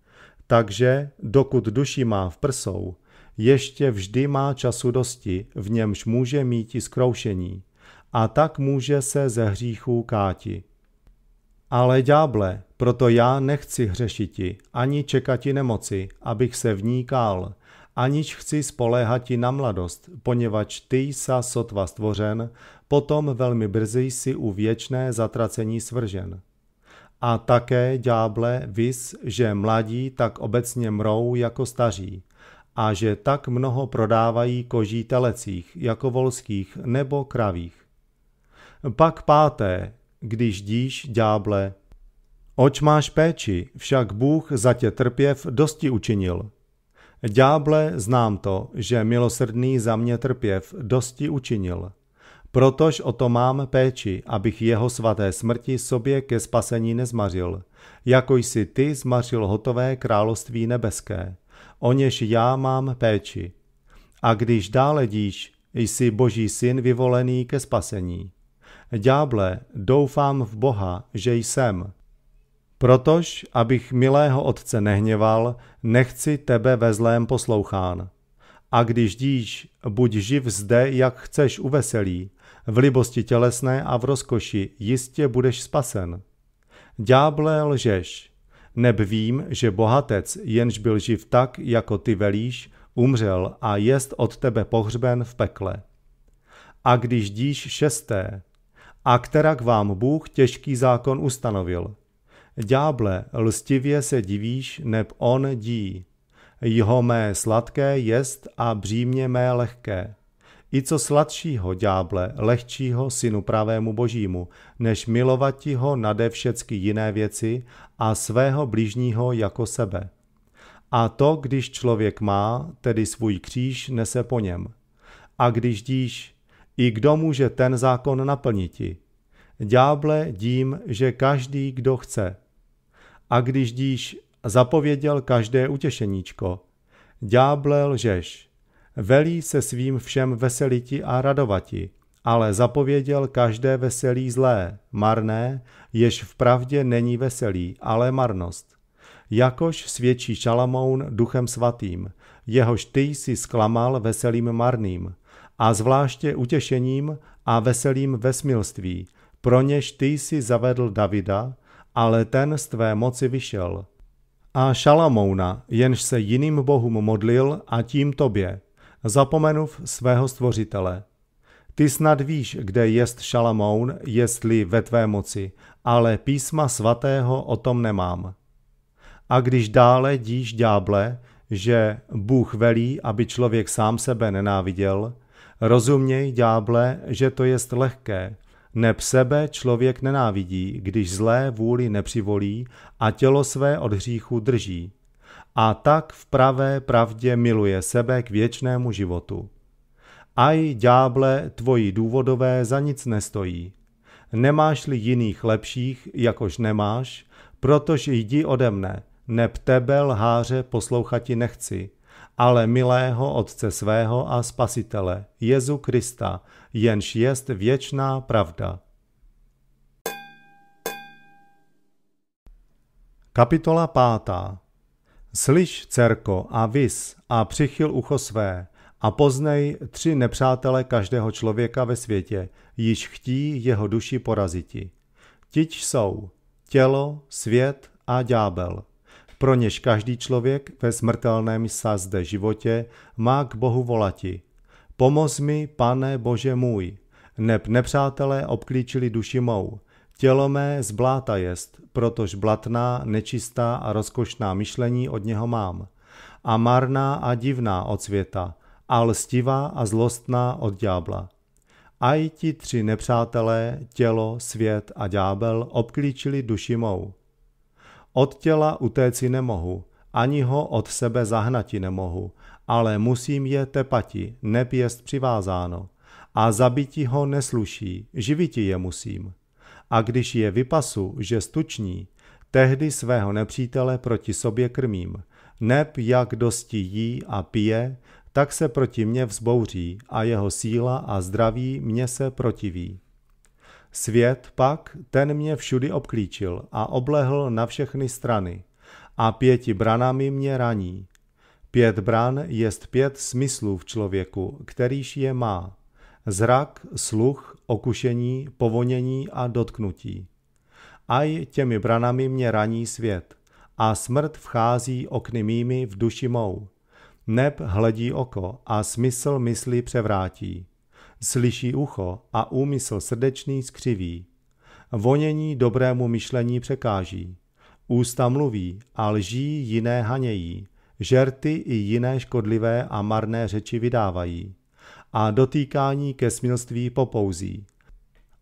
Takže, dokud duši má v prsou, ještě vždy má času dosti, v němž může mít i zkroušení. A tak může se ze hříchů káti. Ale ďáble, proto já nechci hřešiti, ani čekati nemoci, abych se v ní kál, aniž chci spoléhati na mladost, poněvadž ty sa sotva stvořen, potom velmi brzy si u věčné zatracení svržen. A také, ďáble, vys, že mladí tak obecně mrou jako staří, a že tak mnoho prodávají koží telecích, jako volských nebo kravých. Pak páté, když díš ďáble. Oč máš péči, však Bůh za tě trpěv dosti učinil. Ďáble, znám to, že milosrdný za mě trpěv dosti učinil. Protož o to mám péči, abych jeho svaté smrti sobě ke spasení nezmařil, jako jsi ty zmařil hotové království nebeské. O něž já mám péči. A když dále díš, jsi boží syn vyvolený ke spasení. Ďáble, doufám v Boha, že jsem. Protož, abych milého otce nehněval, nechci tebe ve zlém poslouchán. A když díš, buď živ zde, jak chceš u veselí, v libosti tělesné a v rozkoši jistě budeš spasen. Ďáble lžeš, neb vím, že bohatec, jenž byl živ tak, jako ty velíš, umřel a jest od tebe pohřben v pekle. A když díš šesté, a kterak vám Bůh těžký zákon ustanovil. Ďáble, lstivě se divíš, neb on dí. Jeho mé sladké jest a břímě mé lehké. I co sladšího, ďáble, lehčího synu pravému božímu, než ti ho nade všecky jiné věci a svého blížního jako sebe. A to, když člověk má, tedy svůj kříž nese po něm. A když díš, i kdo může ten zákon naplniti? Ďáble dím, že každý, kdo chce. A když díš zapověděl každé utěšeníčko, ďáble lžeš. Velí se svým všem veseliti a radovati, ale zapověděl každé veselí zlé, marné, jež v pravdě není veselí, ale marnost. Jakož svědčí Šalamoun duchem svatým, jehož ty jsi zklamal veselým marným, a zvláště utěšením a veselým vesmilství, pro něž ty jsi zavedl Davida, ale ten z tvé moci vyšel. A Šalamouna, jenž se jiným bohům modlil a tím tobě, zapomenuv svého stvořitele. Ty snad víš, kde jest Šalamoun, jestli ve tvé moci, ale písma svatého o tom nemám. A když dále díš ďáble, že Bůh velí, aby člověk sám sebe nenáviděl, Rozuměj, ďáble, že to jest lehké. Neb sebe člověk nenávidí, když zlé vůli nepřivolí a tělo své od hříchu drží. A tak v pravé pravdě miluje sebe k věčnému životu. Aj, ďáble, tvoji důvodové za nic nestojí. Nemáš-li jiných lepších, jakož nemáš, protože jdi ode mne, neb tebe lháře poslouchati nechci ale milého Otce svého a Spasitele, Jezu Krista, jenž jest věčná pravda. Kapitola pátá. Slyš, dcerko, a vis, a přichyl ucho své, a poznej tři nepřátele každého člověka ve světě, již chtí jeho duši poraziti. Tiť jsou tělo, svět a ďábel – pro něž každý člověk ve smrtelném sazde životě má k Bohu volati. Pomoz mi, pane Bože můj, neb nepřátelé obklíčili duši mou. Tělo mé zbláta jest, protož blatná, nečistá a rozkošná myšlení od něho mám. A marná a divná od světa, a lstivá a zlostná od ďábla. Aj ti tři nepřátelé, tělo, svět a ďábel obklíčili duši mou. Od těla utéci nemohu, ani ho od sebe zahnati nemohu, ale musím je tepati, nepěst přivázáno. A zabiti ho nesluší, živiti je musím. A když je vypasu, že stuční, tehdy svého nepřítele proti sobě krmím. Neb jak dosti jí a pije, tak se proti mně vzbouří a jeho síla a zdraví mě se protiví. Svět pak ten mě všudy obklíčil a oblehl na všechny strany a pěti branami mě raní. Pět bran jest pět smyslů v člověku, kterýž je má. Zrak, sluch, okušení, povonění a dotknutí. Aj těmi branami mě raní svět a smrt vchází okny mými v duši mou. Neb hledí oko a smysl mysli převrátí slyší ucho a úmysl srdečný skřiví. Vonění dobrému myšlení překáží. Ústa mluví a lží jiné hanějí, žerty i jiné škodlivé a marné řeči vydávají. A dotýkání ke smilství popouzí.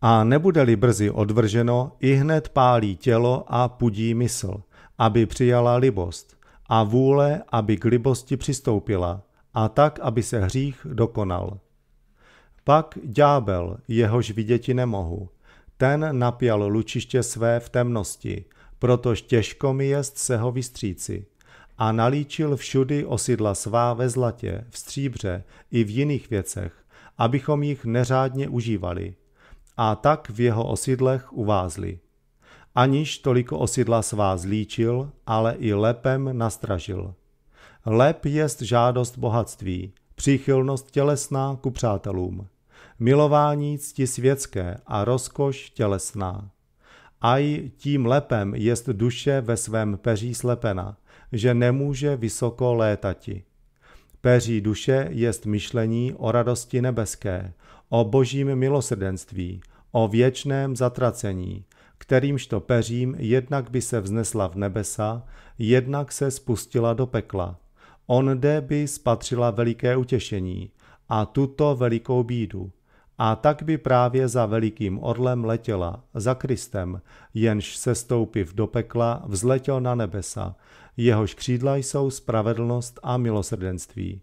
A nebude-li brzy odvrženo, i hned pálí tělo a pudí mysl, aby přijala libost, a vůle, aby k libosti přistoupila, a tak, aby se hřích dokonal. Pak ďábel, jehož viděti nemohu, ten napjal lučiště své v temnosti, protož těžko mi jest se ho vystříci. A nalíčil všudy osidla svá ve zlatě, v stříbře i v jiných věcech, abychom jich neřádně užívali. A tak v jeho osidlech uvázli. Aniž toliko osidla svá zlíčil, ale i lepem nastražil. Lep jest žádost bohatství, příchylnost tělesná ku přátelům milování cti světské a rozkoš tělesná. Aj tím lepem jest duše ve svém peří slepena, že nemůže vysoko létati. Peří duše jest myšlení o radosti nebeské, o božím milosrdenství, o věčném zatracení, kterýmžto peřím jednak by se vznesla v nebesa, jednak se spustila do pekla. Onde by spatřila veliké utěšení a tuto velikou bídu, a tak by právě za velikým orlem letěla, za Kristem, jenž se stoupiv do pekla, vzletěl na nebesa. Jehož křídla jsou spravedlnost a milosrdenství.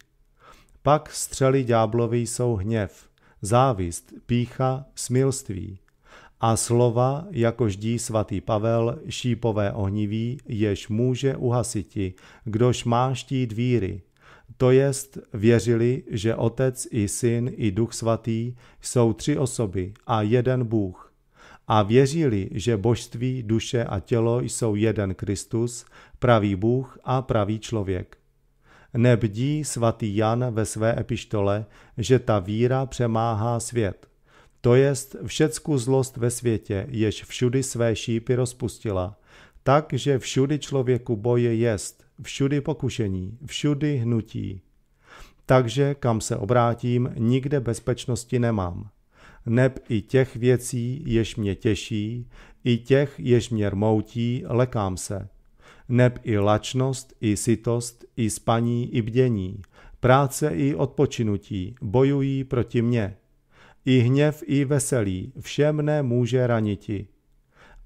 Pak střely ďáblovi jsou hněv, závist, pícha, smilství. A slova, jako ždí svatý Pavel, šípové ohniví, jež může uhasiti, kdož má štít víry, to jest věřili, že Otec i Syn i Duch Svatý jsou tři osoby a jeden Bůh. A věřili, že božství, duše a tělo jsou jeden Kristus, pravý Bůh a pravý člověk. Nebdí svatý Jan ve své epištole, že ta víra přemáhá svět. To jest všecku zlost ve světě, jež všudy své šípy rozpustila, takže všudy člověku boje jest, všudy pokušení, všudy hnutí. Takže kam se obrátím, nikde bezpečnosti nemám. Neb i těch věcí, jež mě těší, i těch, jež mě rmoutí, lekám se. Neb i lačnost, i sitost, i spaní, i bdění, práce i odpočinutí, bojují proti mně. I hněv, i veselí, všem ne může raniti.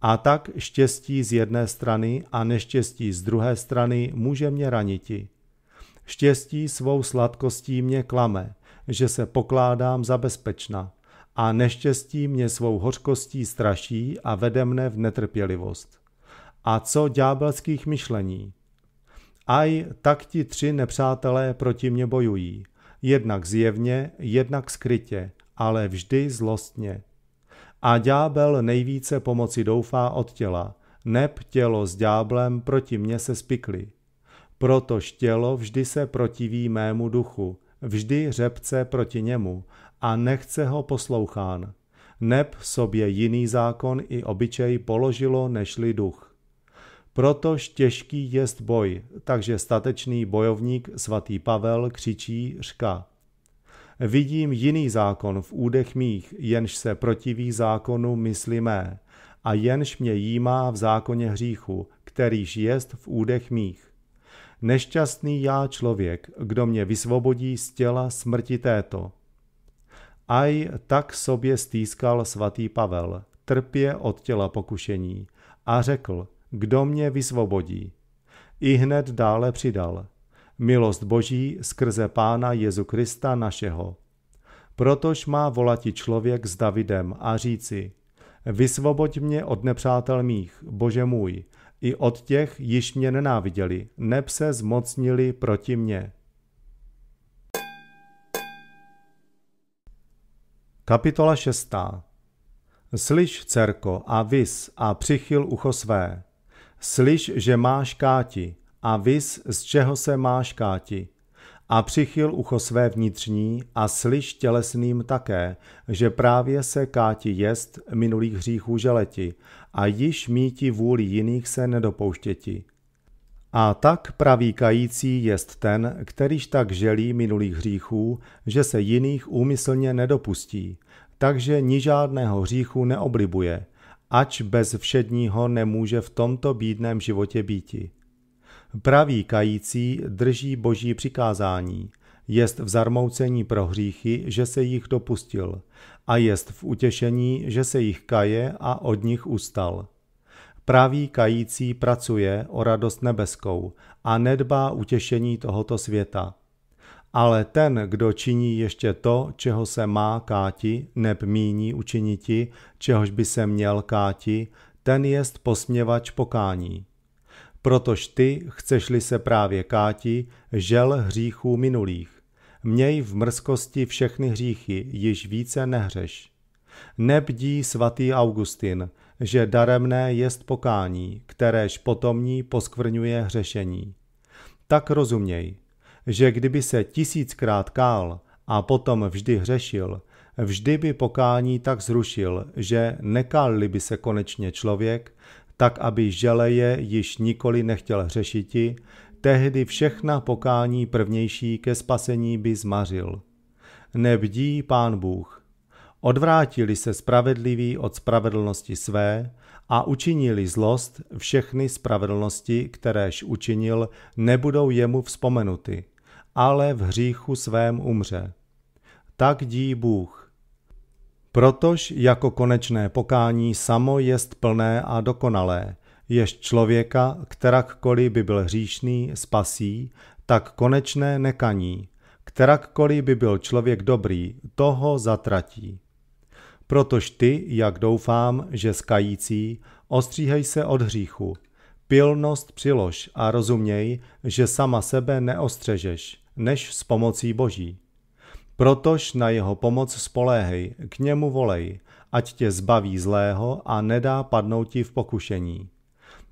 A tak štěstí z jedné strany a neštěstí z druhé strany může mě raniti. Štěstí svou sladkostí mě klame, že se pokládám za bezpečná, A neštěstí mě svou hořkostí straší a vede mne v netrpělivost. A co ďábelských myšlení? Aj tak ti tři nepřátelé proti mě bojují. Jednak zjevně, jednak skrytě, ale vždy zlostně. A ďábel nejvíce pomoci doufá od těla, neb tělo s ďáblem proti mně se spikli. Protož tělo vždy se protiví mému duchu, vždy řepce proti němu a nechce ho poslouchán. Neb sobě jiný zákon i obyčej položilo nešli duch. Protož těžký jest boj, takže statečný bojovník svatý Pavel křičí řka. Vidím jiný zákon v údech mých, jenž se protiví zákonu mysli mé a jenž mě jímá v zákoně hříchu, kterýž jest v údech mých. Nešťastný já člověk, kdo mě vysvobodí z těla smrti této. Aj tak sobě stýskal svatý Pavel, trpě od těla pokušení, a řekl, kdo mě vysvobodí. I hned dále přidal, milost Boží skrze Pána Jezu Krista našeho. Protož má volati člověk s Davidem a říci, vysvoboď mě od nepřátel mých, Bože můj, i od těch, již mě nenáviděli, neb se zmocnili proti mně. Kapitola 6. Slyš, dcerko, a vys, a přichyl ucho své. Slyš, že máš káti, a vys, z čeho se má škáti? A přichyl ucho své vnitřní a slyš tělesným také, že právě se káti jest minulých hříchů želeti a již míti vůli jiných se nedopouštěti. A tak pravý kající jest ten, kterýž tak želí minulých hříchů, že se jiných úmyslně nedopustí, takže ni žádného hříchu neoblibuje, ač bez všedního nemůže v tomto bídném životě býti. Praví kající drží boží přikázání, jest v zarmoucení pro hříchy, že se jich dopustil, a jest v utěšení, že se jich kaje a od nich ustal. Pravý kající pracuje o radost nebeskou a nedbá utěšení tohoto světa. Ale ten, kdo činí ještě to, čeho se má káti, neb míní učiniti, čehož by se měl káti, ten jest posměvač pokání. Protož ty, chceš-li se právě káti, žel hříchů minulých. Měj v mrzkosti všechny hříchy, již více nehřeš. Nebdí svatý Augustin, že daremné jest pokání, kteréž potomní poskvrňuje hřešení. Tak rozuměj, že kdyby se tisíckrát kál a potom vždy hřešil, vždy by pokání tak zrušil, že nekálli by se konečně člověk, tak aby želeje již nikoli nechtěl řešiti, tehdy všechna pokání prvnější ke spasení by zmařil. Nebdí pán Bůh. Odvrátili se spravedliví od spravedlnosti své a učinili zlost, všechny spravedlnosti, kteréž učinil, nebudou jemu vzpomenuty, ale v hříchu svém umře. Tak dí Bůh. Protož jako konečné pokání samo jest plné a dokonalé, jež člověka, kterakkoliv by byl hříšný, spasí, tak konečné nekaní, kterakkoliv by byl člověk dobrý, toho zatratí. Protož ty, jak doufám, že skající, ostříhej se od hříchu, pilnost přilož a rozuměj, že sama sebe neostřežeš, než s pomocí Boží. Protož na jeho pomoc spoléhej, k němu volej, ať tě zbaví zlého a nedá padnout ti v pokušení.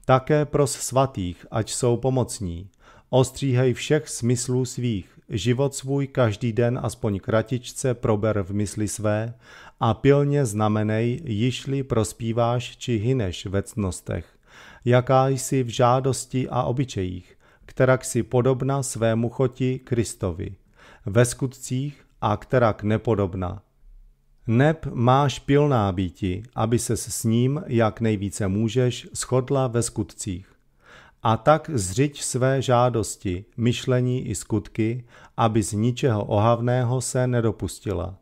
Také pros svatých, ať jsou pomocní. Ostříhej všech smyslů svých, život svůj každý den aspoň kratičce prober v mysli své a pilně znamenej, jišli prospíváš či hyneš ve cnostech. Jaká jsi v žádosti a obyčejích, která si podobna svému choti Kristovi. Ve skutcích a kterak nepodobná. Neb máš pilná býti, aby se s ním, jak nejvíce můžeš, shodla ve skutcích. A tak zřiď své žádosti, myšlení i skutky, aby z ničeho ohavného se nedopustila.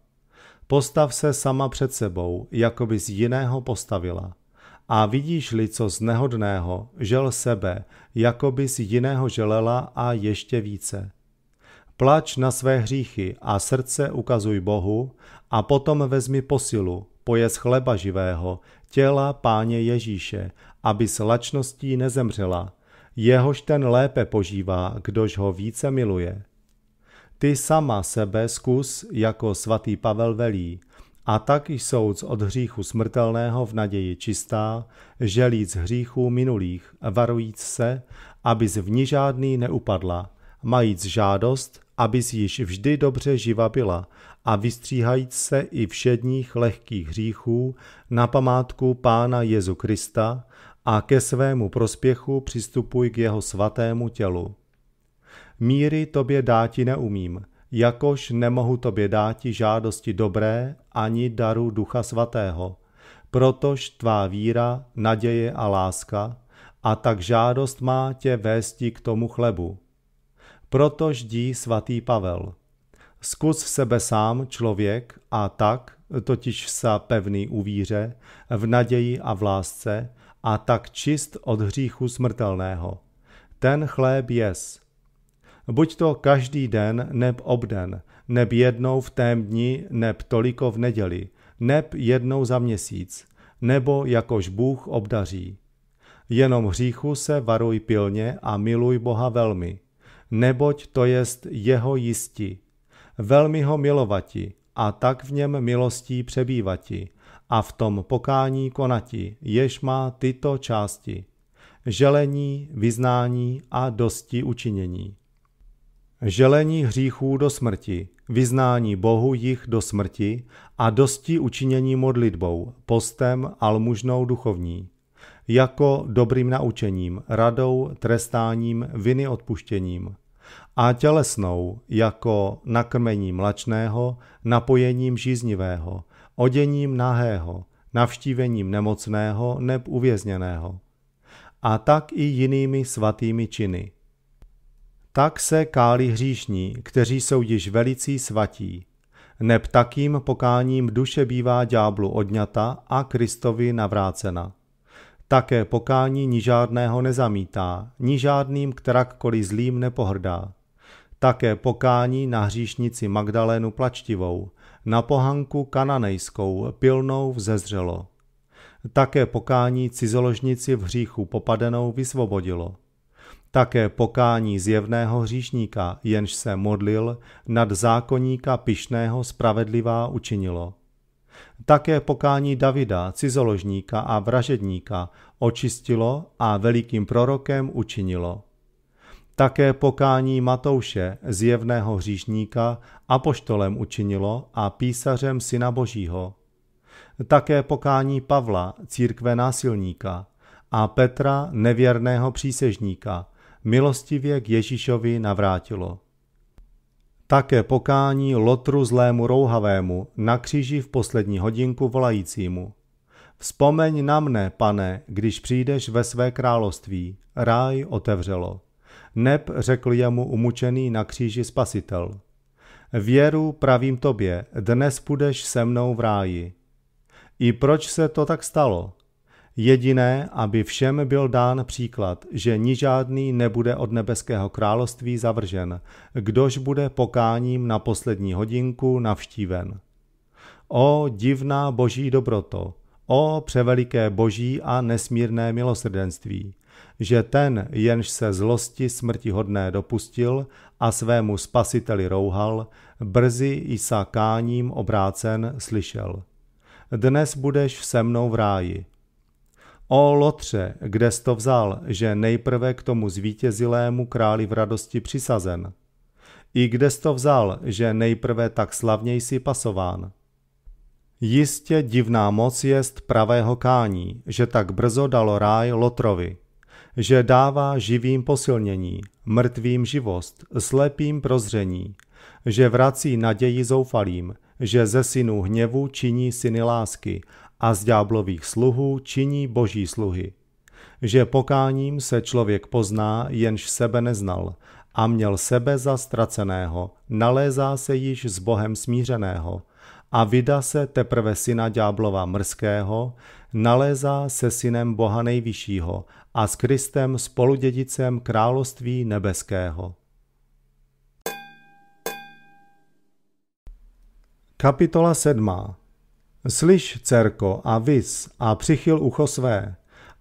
Postav se sama před sebou, jako by z jiného postavila. A vidíš-li co z nehodného, žel sebe, jako by z jiného želela a ještě více. Plač na své hříchy a srdce ukazuj Bohu a potom vezmi posilu, pojez chleba živého, těla páně Ježíše, aby s lačností nezemřela. Jehož ten lépe požívá, kdož ho více miluje. Ty sama sebe zkus, jako svatý Pavel velí, a tak jsouc od hříchu smrtelného v naději čistá, želíc hříchů minulých, varujíc se, aby v ní žádný neupadla – majíc žádost, si již vždy dobře živa byla a vystříhajíc se i všedních lehkých hříchů na památku Pána Jezu Krista a ke svému prospěchu přistupuj k jeho svatému tělu. Míry tobě dáti neumím, jakož nemohu tobě dáti žádosti dobré ani daru Ducha Svatého, protož tvá víra, naděje a láska, a tak žádost má tě vésti k tomu chlebu – proto ždí svatý Pavel. Zkus sebe sám člověk a tak, totiž sa pevný uvíře, v naději a v lásce, a tak čist od hříchu smrtelného. Ten chléb jes. Buď to každý den, neb obden, neb jednou v tém dni, neb toliko v neděli, neb jednou za měsíc, nebo jakož Bůh obdaří. Jenom hříchu se varuj pilně a miluj Boha velmi neboť to jest jeho jisti. Velmi ho milovati a tak v něm milostí přebývati a v tom pokání konati, jež má tyto části. Želení, vyznání a dosti učinění. Želení hříchů do smrti, vyznání Bohu jich do smrti a dosti učinění modlitbou, postem, a lmužnou duchovní. Jako dobrým naučením, radou, trestáním, viny odpuštěním, a tělesnou jako nakrmení mlačného, napojením žíznivého, oděním nahého, navštívením nemocného neb uvězněného. A tak i jinými svatými činy. Tak se kálí hříšní, kteří jsou již velicí svatí. Neb takým pokáním duše bývá ďáblu odňata a Kristovi navrácena. Také pokání ni žádného nezamítá, ni žádným kterakkoliv zlým nepohrdá také pokání na hříšnici Magdalénu Plačtivou, na pohanku kananejskou, pilnou vzezřelo. Také pokání cizoložnici v hříchu popadenou vysvobodilo. Také pokání zjevného hříšníka, jenž se modlil, nad zákonníka pišného spravedlivá učinilo. Také pokání Davida, cizoložníka a vražedníka, očistilo a velikým prorokem učinilo také pokání Matouše, zjevného hříšníka, apoštolem učinilo a písařem Syna Božího. Také pokání Pavla, církve násilníka, a Petra, nevěrného přísežníka, milostivě k Ježíšovi navrátilo. Také pokání Lotru zlému rouhavému na kříži v poslední hodinku volajícímu. Vzpomeň na mne, pane, když přijdeš ve své království, ráj otevřelo neb řekl jemu umučený na kříži spasitel. Věru pravím tobě, dnes půjdeš se mnou v ráji. I proč se to tak stalo? Jediné, aby všem byl dán příklad, že ni žádný nebude od nebeského království zavržen, kdož bude pokáním na poslední hodinku navštíven. O divná boží dobroto, o převeliké boží a nesmírné milosrdenství, že ten, jenž se zlosti smrtihodné dopustil a svému spasiteli rouhal, brzy i sákáním obrácen slyšel. Dnes budeš se mnou v ráji. O Lotře, kde jsi to vzal, že nejprve k tomu zvítězilému králi v radosti přisazen? I kde jsi to vzal, že nejprve tak slavněji si pasován? Jistě divná moc jest pravého kání, že tak brzo dalo ráj Lotrovi že dává živým posilnění, mrtvým živost, slepým prozření, že vrací naději zoufalým, že ze synů hněvu činí syny lásky a z ďáblových sluhů činí boží sluhy. Že pokáním se člověk pozná, jenž sebe neznal a měl sebe za ztraceného, nalézá se již s Bohem smířeného a vyda se teprve syna ďáblova mrzkého, nalézá se synem Boha nejvyššího a s Kristem spoludědicem království nebeského. Kapitola 7. Slyš, dcerko, a vys, a přichyl ucho své,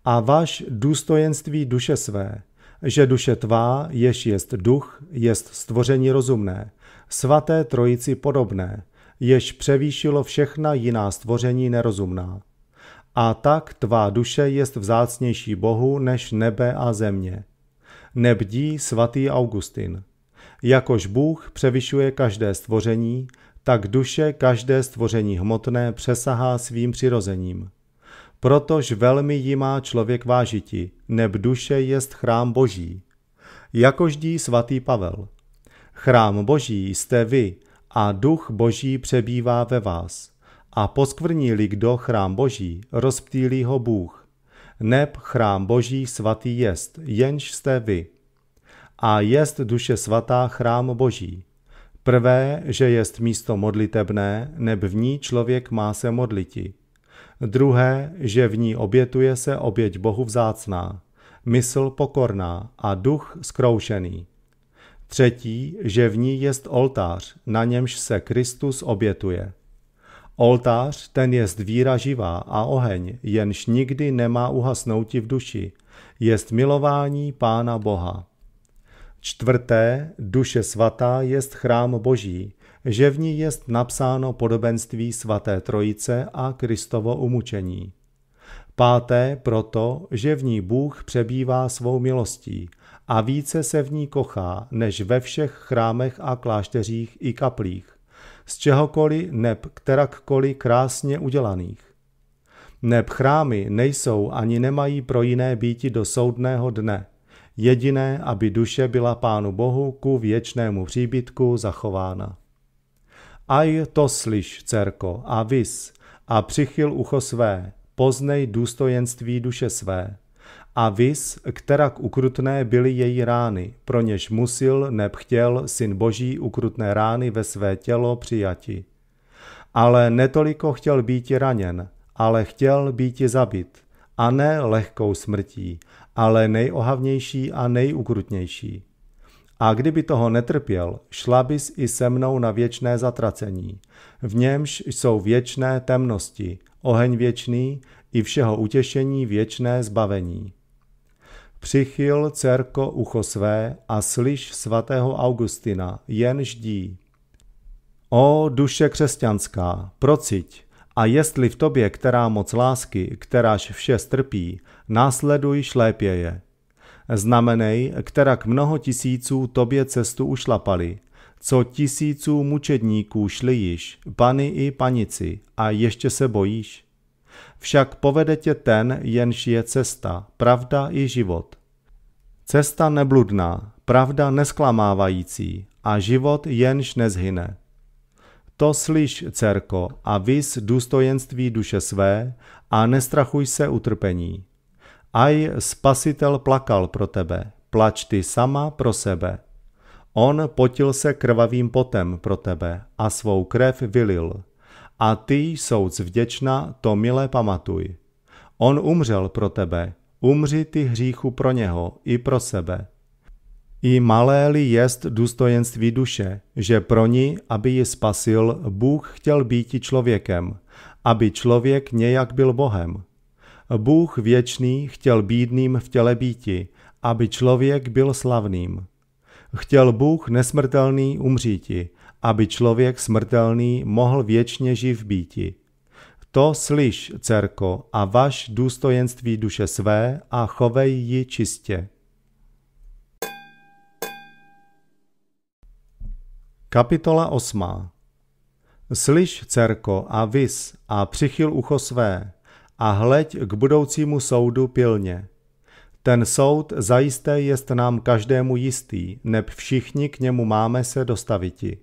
a vaš důstojenství duše své, že duše tvá, jež jest duch, jest stvoření rozumné, svaté trojici podobné, jež převýšilo všechna jiná stvoření nerozumná. A tak tvá duše jest vzácnější Bohu než nebe a země. Nebdí svatý Augustin. Jakož Bůh převyšuje každé stvoření, tak duše každé stvoření hmotné přesahá svým přirozením. Protož velmi jí má člověk vážiti, neb duše jest chrám boží. Jakož dí svatý Pavel. Chrám boží jste vy a duch boží přebývá ve vás. A poskvrní-li kdo chrám boží, rozptýlí ho Bůh. Neb chrám boží svatý jest, jenž jste vy. A jest duše svatá chrám boží. Prvé, že jest místo modlitebné, neb v ní člověk má se modliti. Druhé, že v ní obětuje se oběť Bohu vzácná, mysl pokorná a duch zkroušený. Třetí, že v ní jest oltář, na němž se Kristus obětuje. Oltář ten jest víra živá a oheň, jenž nikdy nemá uhasnouti v duši, jest milování Pána Boha. Čtvrté, duše svatá jest chrám boží, že v ní jest napsáno podobenství svaté trojice a Kristovo umučení. Páté proto, že v ní Bůh přebývá svou milostí a více se v ní kochá, než ve všech chrámech a klášteřích i kaplích z čehokoliv neb kterakkoliv krásně udělaných. Neb chrámy nejsou ani nemají pro jiné býti do soudného dne. Jediné, aby duše byla Pánu Bohu ku věčnému příbytku zachována. Aj to slyš, dcerko, a vys, a přichyl ucho své, poznej důstojenství duše své a vys, kterak ukrutné byly její rány, pro něž musil neb chtěl syn boží ukrutné rány ve své tělo přijati. Ale netoliko chtěl být raněn, ale chtěl být zabit, a ne lehkou smrtí, ale nejohavnější a nejukrutnější. A kdyby toho netrpěl, šla bys i se mnou na věčné zatracení. V němž jsou věčné temnosti, oheň věčný i všeho utěšení věčné zbavení. Přichyl, dcerko, ucho své a slyš svatého Augustina, jen ždí. O duše křesťanská, prociť, a jestli v tobě která moc lásky, kteráž vše strpí, následuj šlépěje. Znamenej, k mnoho tisíců tobě cestu ušlapali, co tisíců mučedníků šli již, pany i panici, a ještě se bojíš? však povede tě ten, jenž je cesta, pravda i život. Cesta nebludná, pravda nesklamávající a život jenž nezhyne. To slyš, dcerko, a vys důstojenství duše své a nestrachuj se utrpení. Aj spasitel plakal pro tebe, plač ty sama pro sebe. On potil se krvavým potem pro tebe a svou krev vylil a ty jsouc vděčna, to milé pamatuj. On umřel pro tebe, umři ty hříchu pro něho i pro sebe. I malé-li jest důstojenství duše, že pro ní, aby ji spasil, Bůh chtěl i člověkem, aby člověk nějak byl Bohem. Bůh věčný chtěl bídným v těle býti, aby člověk byl slavným. Chtěl Bůh nesmrtelný umříti, aby člověk smrtelný mohl věčně živ býti. To slyš, dcerko, a vaš důstojenství duše své a chovej ji čistě. Kapitola 8. Slyš, dcerko, a vys, a přichyl ucho své, a hleď k budoucímu soudu pilně. Ten soud zajisté jest nám každému jistý, neb všichni k němu máme se dostaviti.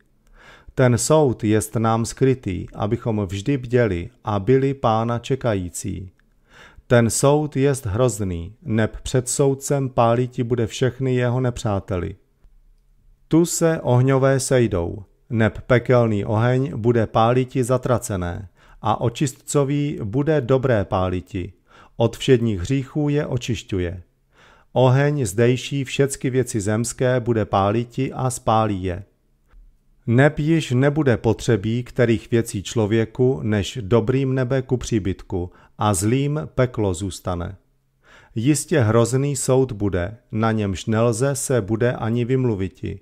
Ten soud jest nám skrytý, abychom vždy bděli a byli pána čekající. Ten soud jest hrozný, neb před soudcem pálí ti bude všechny jeho nepřáteli. Tu se ohňové sejdou, neb pekelný oheň bude páliti zatracené a očistcový bude dobré páliti. Od všedních hříchů je očišťuje. Oheň zdejší všecky věci zemské bude páliti a spálí je. Neb již nebude potřebí kterých věcí člověku, než dobrým nebe ku příbytku a zlým peklo zůstane. Jistě hrozný soud bude, na němž nelze se bude ani vymluviti,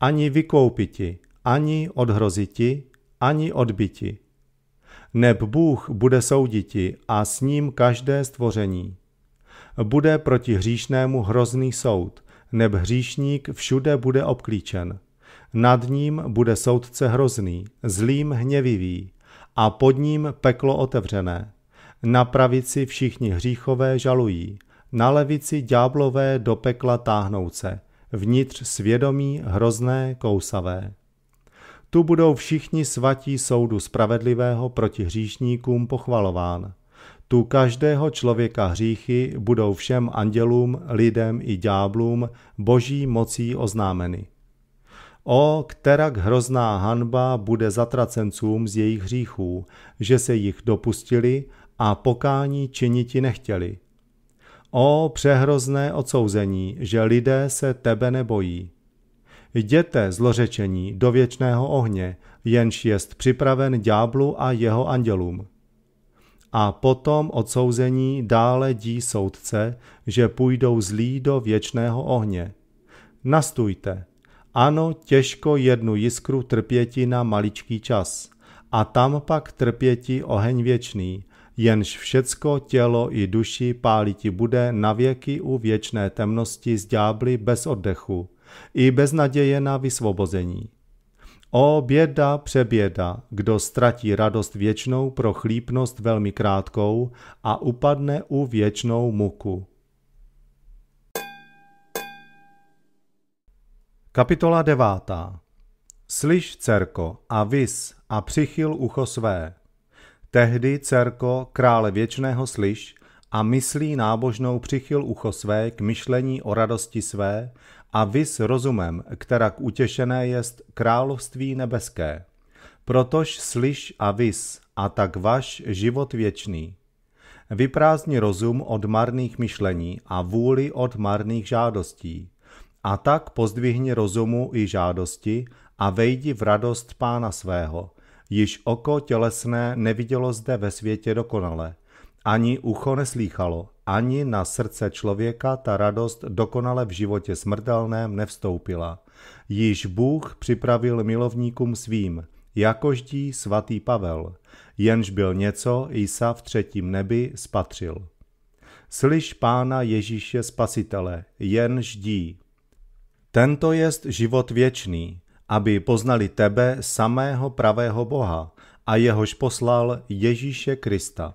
ani vykoupiti, ani odhroziti, ani odbiti. Neb Bůh bude souditi a s ním každé stvoření. Bude proti hříšnému hrozný soud, neb hříšník všude bude obklíčen – nad ním bude soudce hrozný, zlým hněvivý, a pod ním peklo otevřené. Na pravici všichni hříchové žalují, na levici ďáblové do pekla táhnouce, vnitř svědomí hrozné kousavé. Tu budou všichni svatí soudu spravedlivého proti hříšníkům pochvalován. Tu každého člověka hříchy budou všem andělům, lidem i ďáblům boží mocí oznámeny. O, kterak hrozná hanba bude zatracencům z jejich hříchů, že se jich dopustili a pokání činiti nechtěli. O, přehrozné odsouzení, že lidé se tebe nebojí. Jděte zlořečení do věčného ohně, jenž jest připraven ďáblu a jeho andělům. A potom odsouzení dále dí soudce, že půjdou zlí do věčného ohně. Nastujte, ano, těžko jednu jiskru trpěti na maličký čas. A tam pak trpěti oheň věčný, jenž všecko tělo i duši páliti bude na věky u věčné temnosti z ďábly bez oddechu, i bez naděje na vysvobození. O běda, přeběda, kdo ztratí radost věčnou pro chlípnost velmi krátkou a upadne u věčnou muku. Kapitola devátá. Slyš, dcerko, a vys, a přichyl ucho své. Tehdy, dcerko, krále věčného slyš, a myslí nábožnou přichyl ucho své k myšlení o radosti své a vys rozumem, kterak utěšené jest království nebeské. Protož slyš a vys, a tak váš život věčný. Vyprázdni rozum od marných myšlení a vůli od marných žádostí. A tak pozdvihni rozumu i žádosti a vejdi v radost pána svého. Již oko tělesné nevidělo zde ve světě dokonale, ani ucho neslýchalo, ani na srdce člověka ta radost dokonale v životě smrtelném nevstoupila. Již Bůh připravil milovníkům svým, jakoždí svatý Pavel, jenž byl něco Isa v třetím nebi spatřil. Slyš pána Ježíše spasitele, jenž dí, tento jest život věčný, aby poznali tebe, samého pravého Boha, a jehož poslal Ježíše Krista.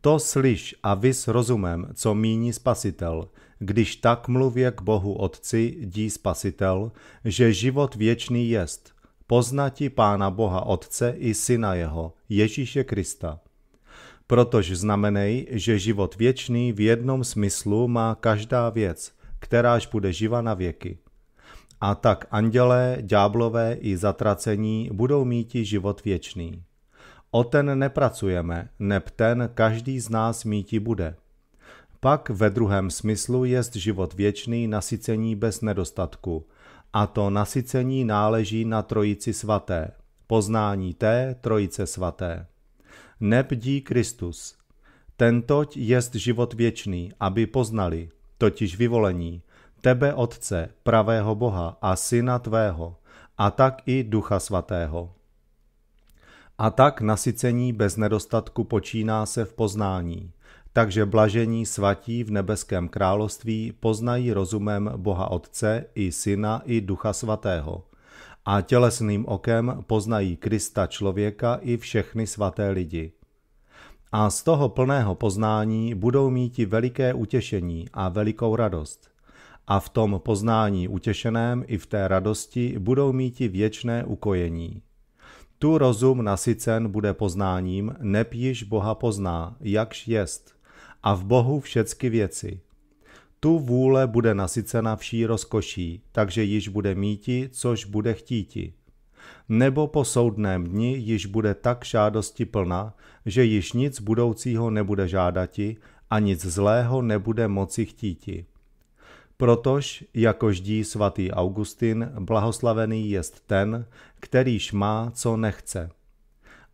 To slyš a vys rozumem, co míní spasitel, když tak mluvě k Bohu Otci dí spasitel, že život věčný jest, poznati Pána Boha Otce i Syna Jeho, Ježíše Krista. Protož znamenej, že život věčný v jednom smyslu má každá věc – kteráž bude živa na věky. A tak andělé, ďáblové i zatracení budou i život věčný. O ten nepracujeme, neb ten každý z nás míti bude. Pak ve druhém smyslu jest život věčný nasycení bez nedostatku. A to nasycení náleží na trojici svaté, poznání té trojice svaté. Neb dí Kristus. Tentoť jest život věčný, aby poznali, totiž vyvolení, tebe Otce, pravého Boha a Syna Tvého, a tak i Ducha Svatého. A tak nasycení bez nedostatku počíná se v poznání, takže blažení svatí v nebeském království poznají rozumem Boha Otce i Syna i Ducha Svatého. A tělesným okem poznají Krista člověka i všechny svaté lidi – a z toho plného poznání budou míti veliké utěšení a velikou radost. A v tom poznání utěšeném i v té radosti budou míti věčné ukojení. Tu rozum nasycen bude poznáním, neb již Boha pozná, jakž jest, a v Bohu všecky věci. Tu vůle bude nasycena vší rozkoší, takže již bude míti, což bude chtíti nebo po soudném dni již bude tak žádosti plna, že již nic budoucího nebude žádati a nic zlého nebude moci chtíti. Protož, jako ždí svatý Augustin, blahoslavený jest ten, kterýž má, co nechce.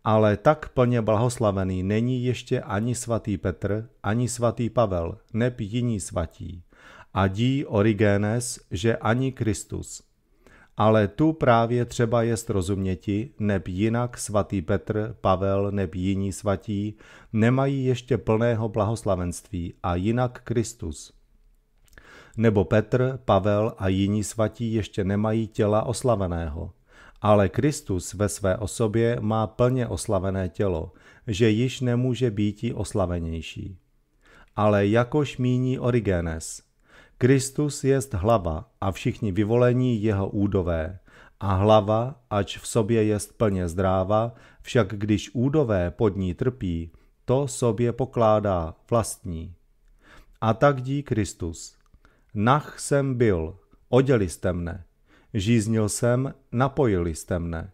Ale tak plně blahoslavený není ještě ani svatý Petr, ani svatý Pavel, neb jiní svatí. A dí Origenes, že ani Kristus ale tu právě třeba je rozuměti, neb jinak svatý Petr, Pavel neb jiní svatí nemají ještě plného blahoslavenství a jinak Kristus. Nebo Petr, Pavel a jiní svatí ještě nemají těla oslaveného. Ale Kristus ve své osobě má plně oslavené tělo, že již nemůže i oslavenější. Ale jakož míní Origenes – Kristus jest hlava a všichni vyvolení jeho údové. A hlava, ač v sobě jest plně zdráva, však když údové pod ní trpí, to sobě pokládá vlastní. A tak dí Kristus. Nach jsem byl, oděli jste mne. Žíznil jsem, napojili jste mne.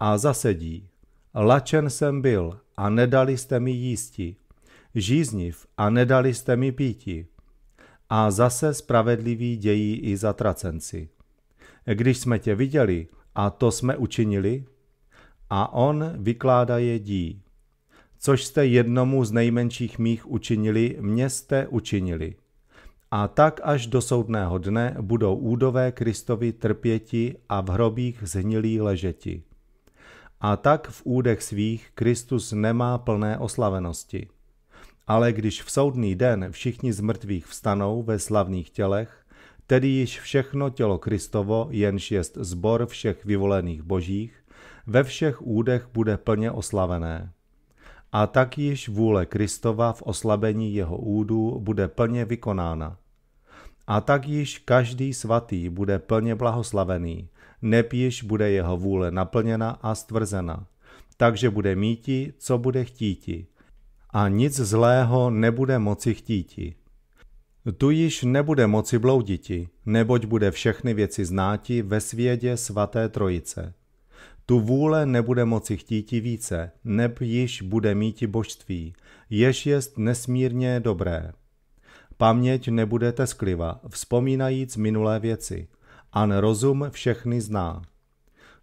A zasedí. Lačen jsem byl a nedali jste mi jísti. Žízniv a nedali jste mi píti a zase spravedliví dějí i zatracenci. Když jsme tě viděli a to jsme učinili, a on vykládá je dí. Což jste jednomu z nejmenších mých učinili, mě jste učinili. A tak až do soudného dne budou údové Kristovi trpěti a v hrobích zhnilí ležeti. A tak v údech svých Kristus nemá plné oslavenosti. Ale když v soudný den všichni z mrtvých vstanou ve slavných tělech, tedy již všechno tělo Kristovo, jenž jest zbor všech vyvolených božích, ve všech údech bude plně oslavené. A tak již vůle Kristova v oslabení jeho údů bude plně vykonána. A tak již každý svatý bude plně blahoslavený, nepíš bude jeho vůle naplněna a stvrzena. Takže bude míti, co bude chtíti, a nic zlého nebude moci chtíti. Tu již nebude moci blouditi, neboť bude všechny věci znáti ve svědě svaté trojice. Tu vůle nebude moci chtíti více, neb již bude míti božství, jež jest nesmírně dobré. Paměť nebude teskliva, vzpomínajíc minulé věci. An rozum všechny zná.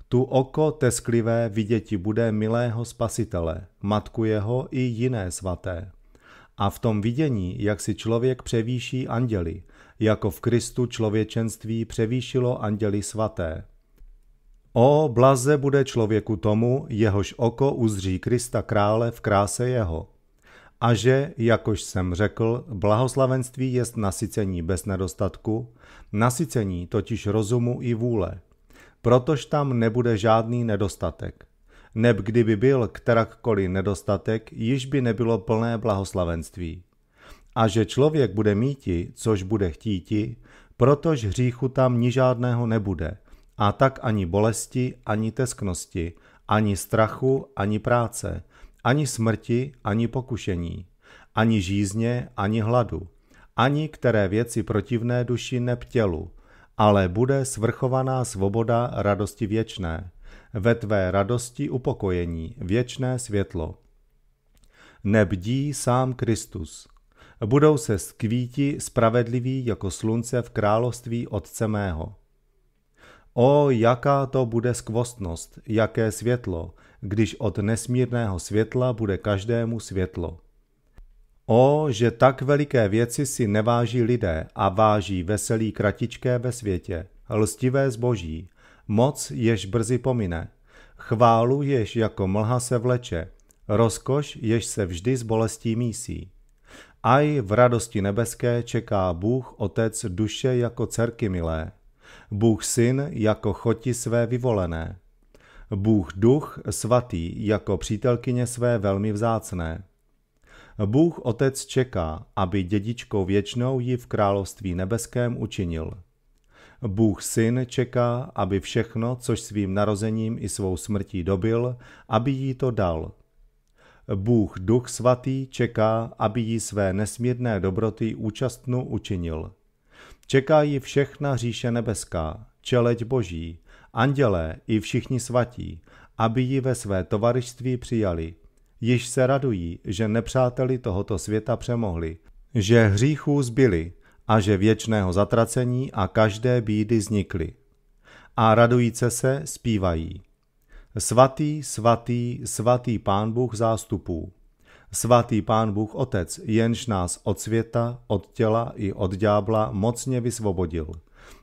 Tu oko tesklivé viděti bude milého spasitele, matku jeho i jiné svaté. A v tom vidění, jak si člověk převýší anděli, jako v Kristu člověčenství převýšilo anděli svaté. O, blaze bude člověku tomu, jehož oko uzří Krista krále v kráse jeho. A že, jakož jsem řekl, blahoslavenství jest nasycení bez nedostatku, nasycení totiž rozumu i vůle, protož tam nebude žádný nedostatek. Neb kdyby byl kterakkoliv nedostatek, již by nebylo plné blahoslavenství. A že člověk bude míti, což bude chtíti, protož hříchu tam ni žádného nebude, a tak ani bolesti, ani tesknosti, ani strachu, ani práce, ani smrti, ani pokušení, ani žízně, ani hladu, ani které věci protivné duši neptělu ale bude svrchovaná svoboda radosti věčné, ve tvé radosti upokojení, věčné světlo. Nebdí sám Kristus. Budou se skvíti spravedliví jako slunce v království Otce mého. O, jaká to bude skvostnost, jaké světlo, když od nesmírného světla bude každému světlo. O, že tak veliké věci si neváží lidé a váží veselí kratičké ve světě, lstivé zboží, moc jež brzy pomine, chválu jež jako mlha se vleče, rozkoš jež se vždy s bolestí mísí. Aj v radosti nebeské čeká Bůh Otec duše jako dcerky milé, Bůh Syn jako choti své vyvolené, Bůh Duch svatý jako přítelkyně své velmi vzácné. Bůh Otec čeká, aby dědičkou věčnou ji v království nebeském učinil. Bůh Syn čeká, aby všechno, což svým narozením i svou smrtí dobil, aby jí to dal. Bůh Duch Svatý čeká, aby jí své nesmírné dobroty účastnu učinil. Čeká ji všechna říše nebeská, čeleť boží, andělé i všichni svatí, aby ji ve své tovarištví přijali – již se radují, že nepřáteli tohoto světa přemohli, že hříchů zbyli a že věčného zatracení a každé bídy znikly. A radujíce se zpívají. Svatý, svatý, svatý Pán Bůh zástupů. Svatý Pán Bůh Otec, jenž nás od světa, od těla i od ďábla mocně vysvobodil.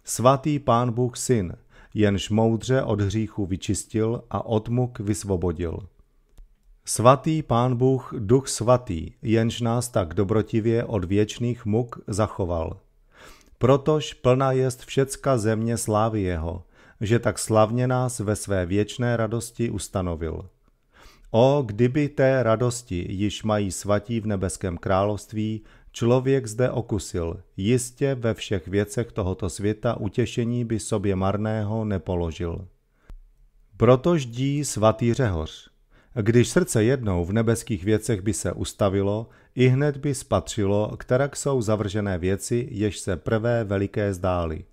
Svatý Pán Bůh Syn, jenž moudře od hříchu vyčistil a od muk vysvobodil. Svatý Pán Bůh, Duch Svatý, jenž nás tak dobrotivě od věčných muk zachoval. Protož plná jest všecka země slávy Jeho, že tak slavně nás ve své věčné radosti ustanovil. O, kdyby té radosti, již mají svatí v nebeském království, člověk zde okusil, jistě ve všech věcech tohoto světa utěšení by sobě marného nepoložil. Protož dí svatý Řehoř, když srdce jednou v nebeských věcech by se ustavilo, i hned by spatřilo, které jsou zavržené věci, jež se prvé veliké zdály.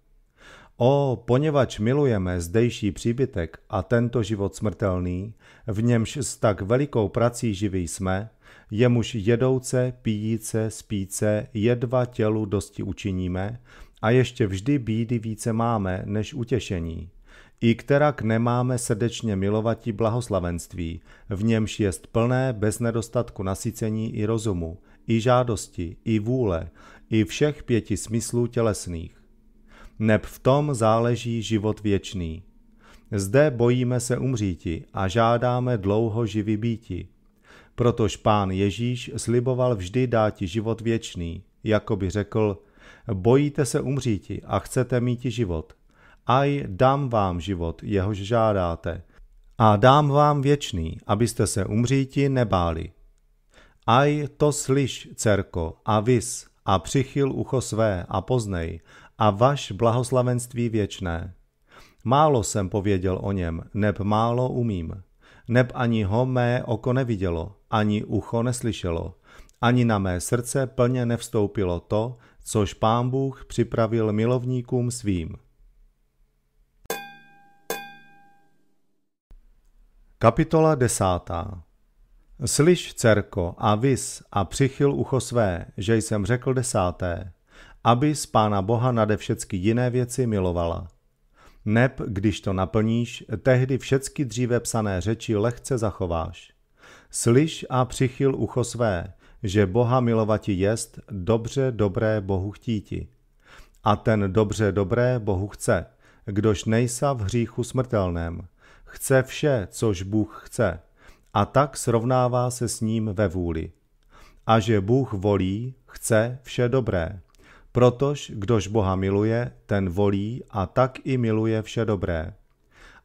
O, poněvadž milujeme zdejší příbytek a tento život smrtelný, v němž s tak velikou prací živí jsme, jemuž jedouce, pijíce, spíce, jedva tělu dosti učiníme a ještě vždy bídy více máme než utěšení. I kterak nemáme srdečně milovati blahoslavenství, v němž jest plné bez nedostatku nasycení i rozumu, i žádosti, i vůle, i všech pěti smyslů tělesných. Neb v tom záleží život věčný. Zde bojíme se umříti a žádáme dlouho živy býti. Protož pán Ježíš sliboval vždy dáti život věčný, jako by řekl, bojíte se umříti a chcete mít život aj dám vám život, jehož žádáte. A dám vám věčný, abyste se umříti nebáli. Aj to slyš, dcerko, a vys, a přichyl ucho své, a poznej, a vaš blahoslavenství věčné. Málo jsem pověděl o něm, neb málo umím. Neb ani ho mé oko nevidělo, ani ucho neslyšelo, ani na mé srdce plně nevstoupilo to, což pán Bůh připravil milovníkům svým. Kapitola desátá Slyš, dcerko, a vys, a přichyl ucho své, že jsem řekl desáté, aby z Pána Boha nade všecky jiné věci milovala. Neb, když to naplníš, tehdy všecky dříve psané řeči lehce zachováš. Slyš a přichyl ucho své, že Boha milovati jest dobře dobré Bohu chtíti. A ten dobře dobré Bohu chce, kdož nejsa v hříchu smrtelném – chce vše, což Bůh chce, a tak srovnává se s ním ve vůli. A že Bůh volí, chce vše dobré. Protož kdož Boha miluje, ten volí a tak i miluje vše dobré.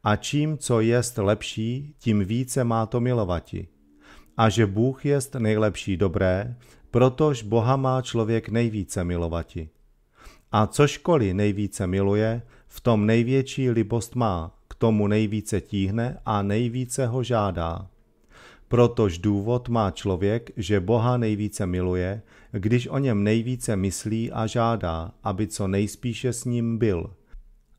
A čím, co jest lepší, tím více má to milovati. A že Bůh jest nejlepší dobré, protož Boha má člověk nejvíce milovati. A cožkoliv nejvíce miluje, v tom největší libost má, k tomu nejvíce tíhne a nejvíce ho žádá. Protož důvod má člověk, že Boha nejvíce miluje, když o něm nejvíce myslí a žádá, aby co nejspíše s ním byl.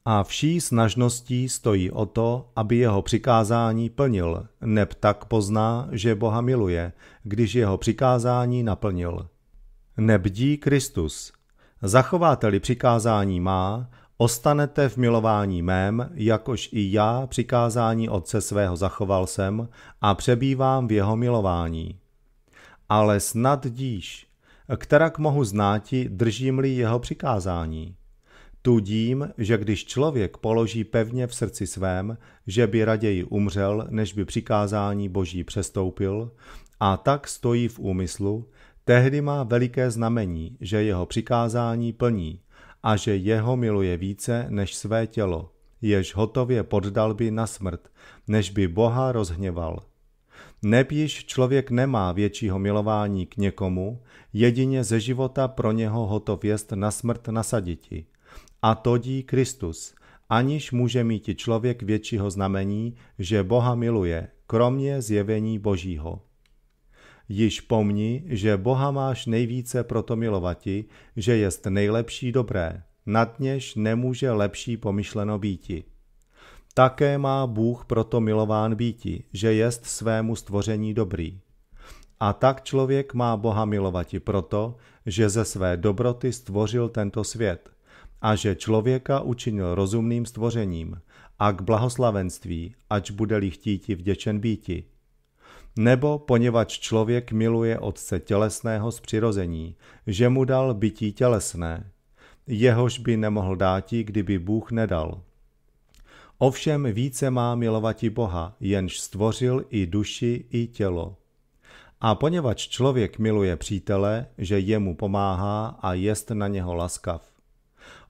A vší snažností stojí o to, aby jeho přikázání plnil, neb tak pozná, že Boha miluje, když jeho přikázání naplnil. Nebdí Kristus. Zachovateli přikázání má, Ostanete v milování mém, jakož i já přikázání Otce svého zachoval jsem a přebývám v jeho milování. Ale snad díš, kterak mohu znáti, držím-li jeho přikázání. Tudím, že když člověk položí pevně v srdci svém, že by raději umřel, než by přikázání boží přestoupil, a tak stojí v úmyslu, tehdy má veliké znamení, že jeho přikázání plní – a že jeho miluje více než své tělo, jež hotově poddal by na smrt, než by Boha rozhněval. Nepíš, člověk nemá většího milování k někomu, jedině ze života pro něho hotov jest na smrt nasaditi. A to dí Kristus, aniž může mít člověk většího znamení, že Boha miluje, kromě zjevení Božího. Již pomni, že Boha máš nejvíce proto milovati, že jest nejlepší dobré, nad něž nemůže lepší pomyšleno býti. Také má Bůh proto milován býti, že jest svému stvoření dobrý. A tak člověk má Boha milovati proto, že ze své dobroty stvořil tento svět a že člověka učinil rozumným stvořením a k blahoslavenství, ač bude-li chtíti vděčen býti – nebo poněvadž člověk miluje Otce tělesného z přirození, že mu dal bytí tělesné, jehož by nemohl dáti, kdyby Bůh nedal. Ovšem více má milovati Boha, jenž stvořil i duši, i tělo. A poněvadž člověk miluje přítele, že jemu pomáhá a jest na něho laskav.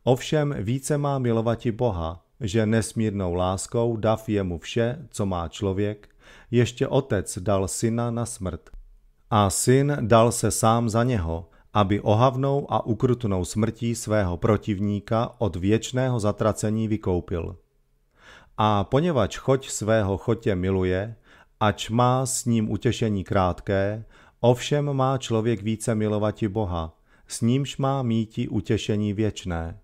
Ovšem více má milovati Boha, že nesmírnou láskou dav jemu vše, co má člověk, ještě otec dal syna na smrt. A syn dal se sám za něho, aby ohavnou a ukrutnou smrtí svého protivníka od věčného zatracení vykoupil. A poněvadž choť svého chotě miluje, ač má s ním utěšení krátké, ovšem má člověk více milovati Boha, s nímž má míti utěšení věčné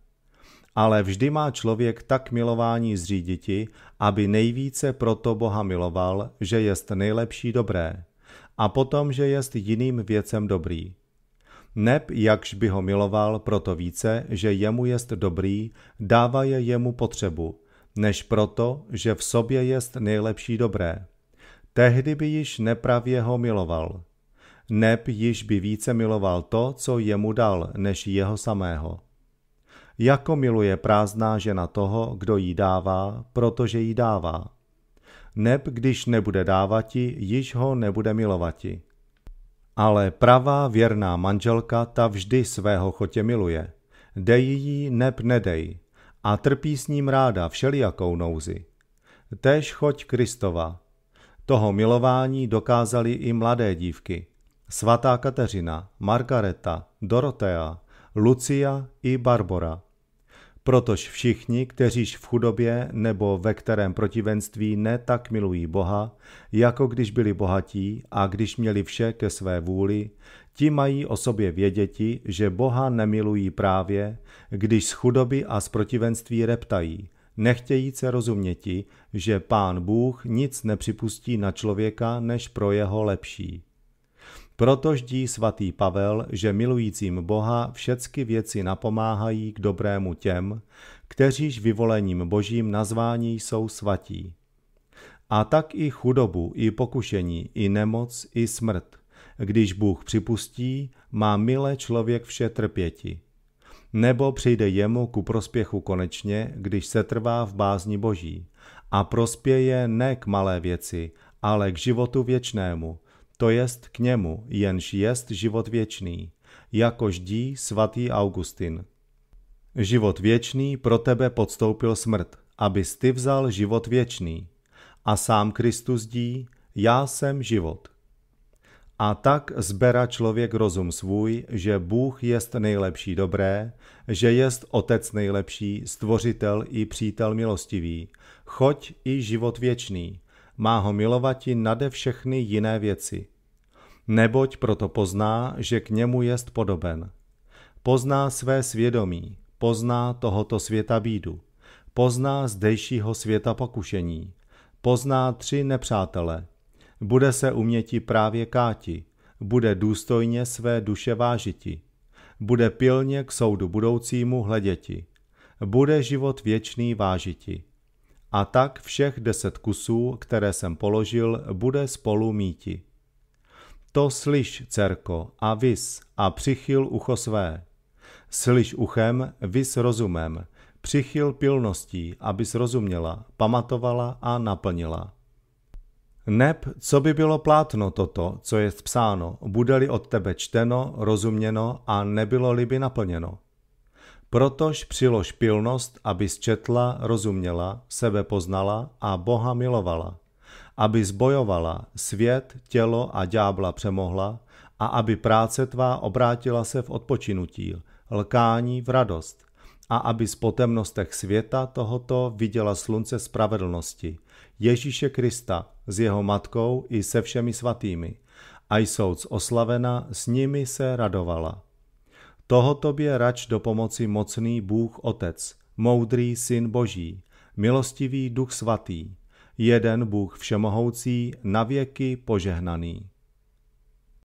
ale vždy má člověk tak milování zříditi, aby nejvíce proto Boha miloval, že jest nejlepší dobré, a potom, že jest jiným věcem dobrý. Neb, jakž by ho miloval proto více, že jemu jest dobrý, dává je jemu potřebu, než proto, že v sobě jest nejlepší dobré. Tehdy by již nepravě ho miloval. Neb již by více miloval to, co jemu dal, než jeho samého jako miluje prázdná žena toho, kdo jí dává, protože jí dává. Neb když nebude dávati, již ho nebude milovati. Ale pravá věrná manželka ta vždy svého chotě miluje. Dej jí, neb nedej. A trpí s ním ráda všelijakou nouzi. Tež choť Kristova. Toho milování dokázali i mladé dívky. Svatá Kateřina, Margareta, Dorotea, Lucia i Barbora. Protož všichni, kteříž v chudobě nebo ve kterém protivenství ne tak milují Boha, jako když byli bohatí a když měli vše ke své vůli, ti mají o sobě věděti, že Boha nemilují právě, když z chudoby a z protivenství reptají, nechtějíce rozuměti, že Pán Bůh nic nepřipustí na člověka než pro jeho lepší. Proto ždí svatý Pavel, že milujícím Boha všecky věci napomáhají k dobrému těm, kteříž vyvolením božím nazvání jsou svatí. A tak i chudobu, i pokušení, i nemoc, i smrt. Když Bůh připustí, má milé člověk vše trpěti. Nebo přijde jemu ku prospěchu konečně, když se trvá v bázni boží. A prospěje ne k malé věci, ale k životu věčnému, to jest k němu jenž jest život věčný, jakož dí svatý Augustin. Život věčný pro tebe podstoupil smrt, abys ty vzal život věčný. A sám Kristus dí, já jsem život. A tak zbera člověk rozum svůj, že Bůh jest nejlepší dobré, že jest Otec nejlepší, stvořitel i přítel milostivý, choť i život věčný má ho milovati nade všechny jiné věci. Neboť proto pozná, že k němu jest podoben. Pozná své svědomí, pozná tohoto světa bídu, pozná zdejšího světa pokušení, pozná tři nepřátele. Bude se uměti právě káti, bude důstojně své duše vážiti, bude pilně k soudu budoucímu hleděti, bude život věčný vážiti a tak všech deset kusů, které jsem položil, bude spolu míti. To slyš, dcerko, a vys a přichyl ucho své. Slyš uchem, vys rozumem, přichyl pilností, abys rozuměla, pamatovala a naplnila. Neb, co by bylo plátno toto, co je psáno, bude-li od tebe čteno, rozuměno a nebylo-li by naplněno. Protož přilož pilnost, aby četla, rozuměla, sebe poznala a Boha milovala, aby zbojovala svět, tělo a ďábla přemohla a aby práce tvá obrátila se v odpočinutí, lkání v radost a aby z potemnostech světa tohoto viděla slunce spravedlnosti, Ježíše Krista s jeho matkou i se všemi svatými, a jsouc oslavena, s nimi se radovala. Toho tobě rač do pomoci mocný Bůh Otec, moudrý Syn Boží, milostivý Duch Svatý, jeden Bůh Všemohoucí, navěky požehnaný.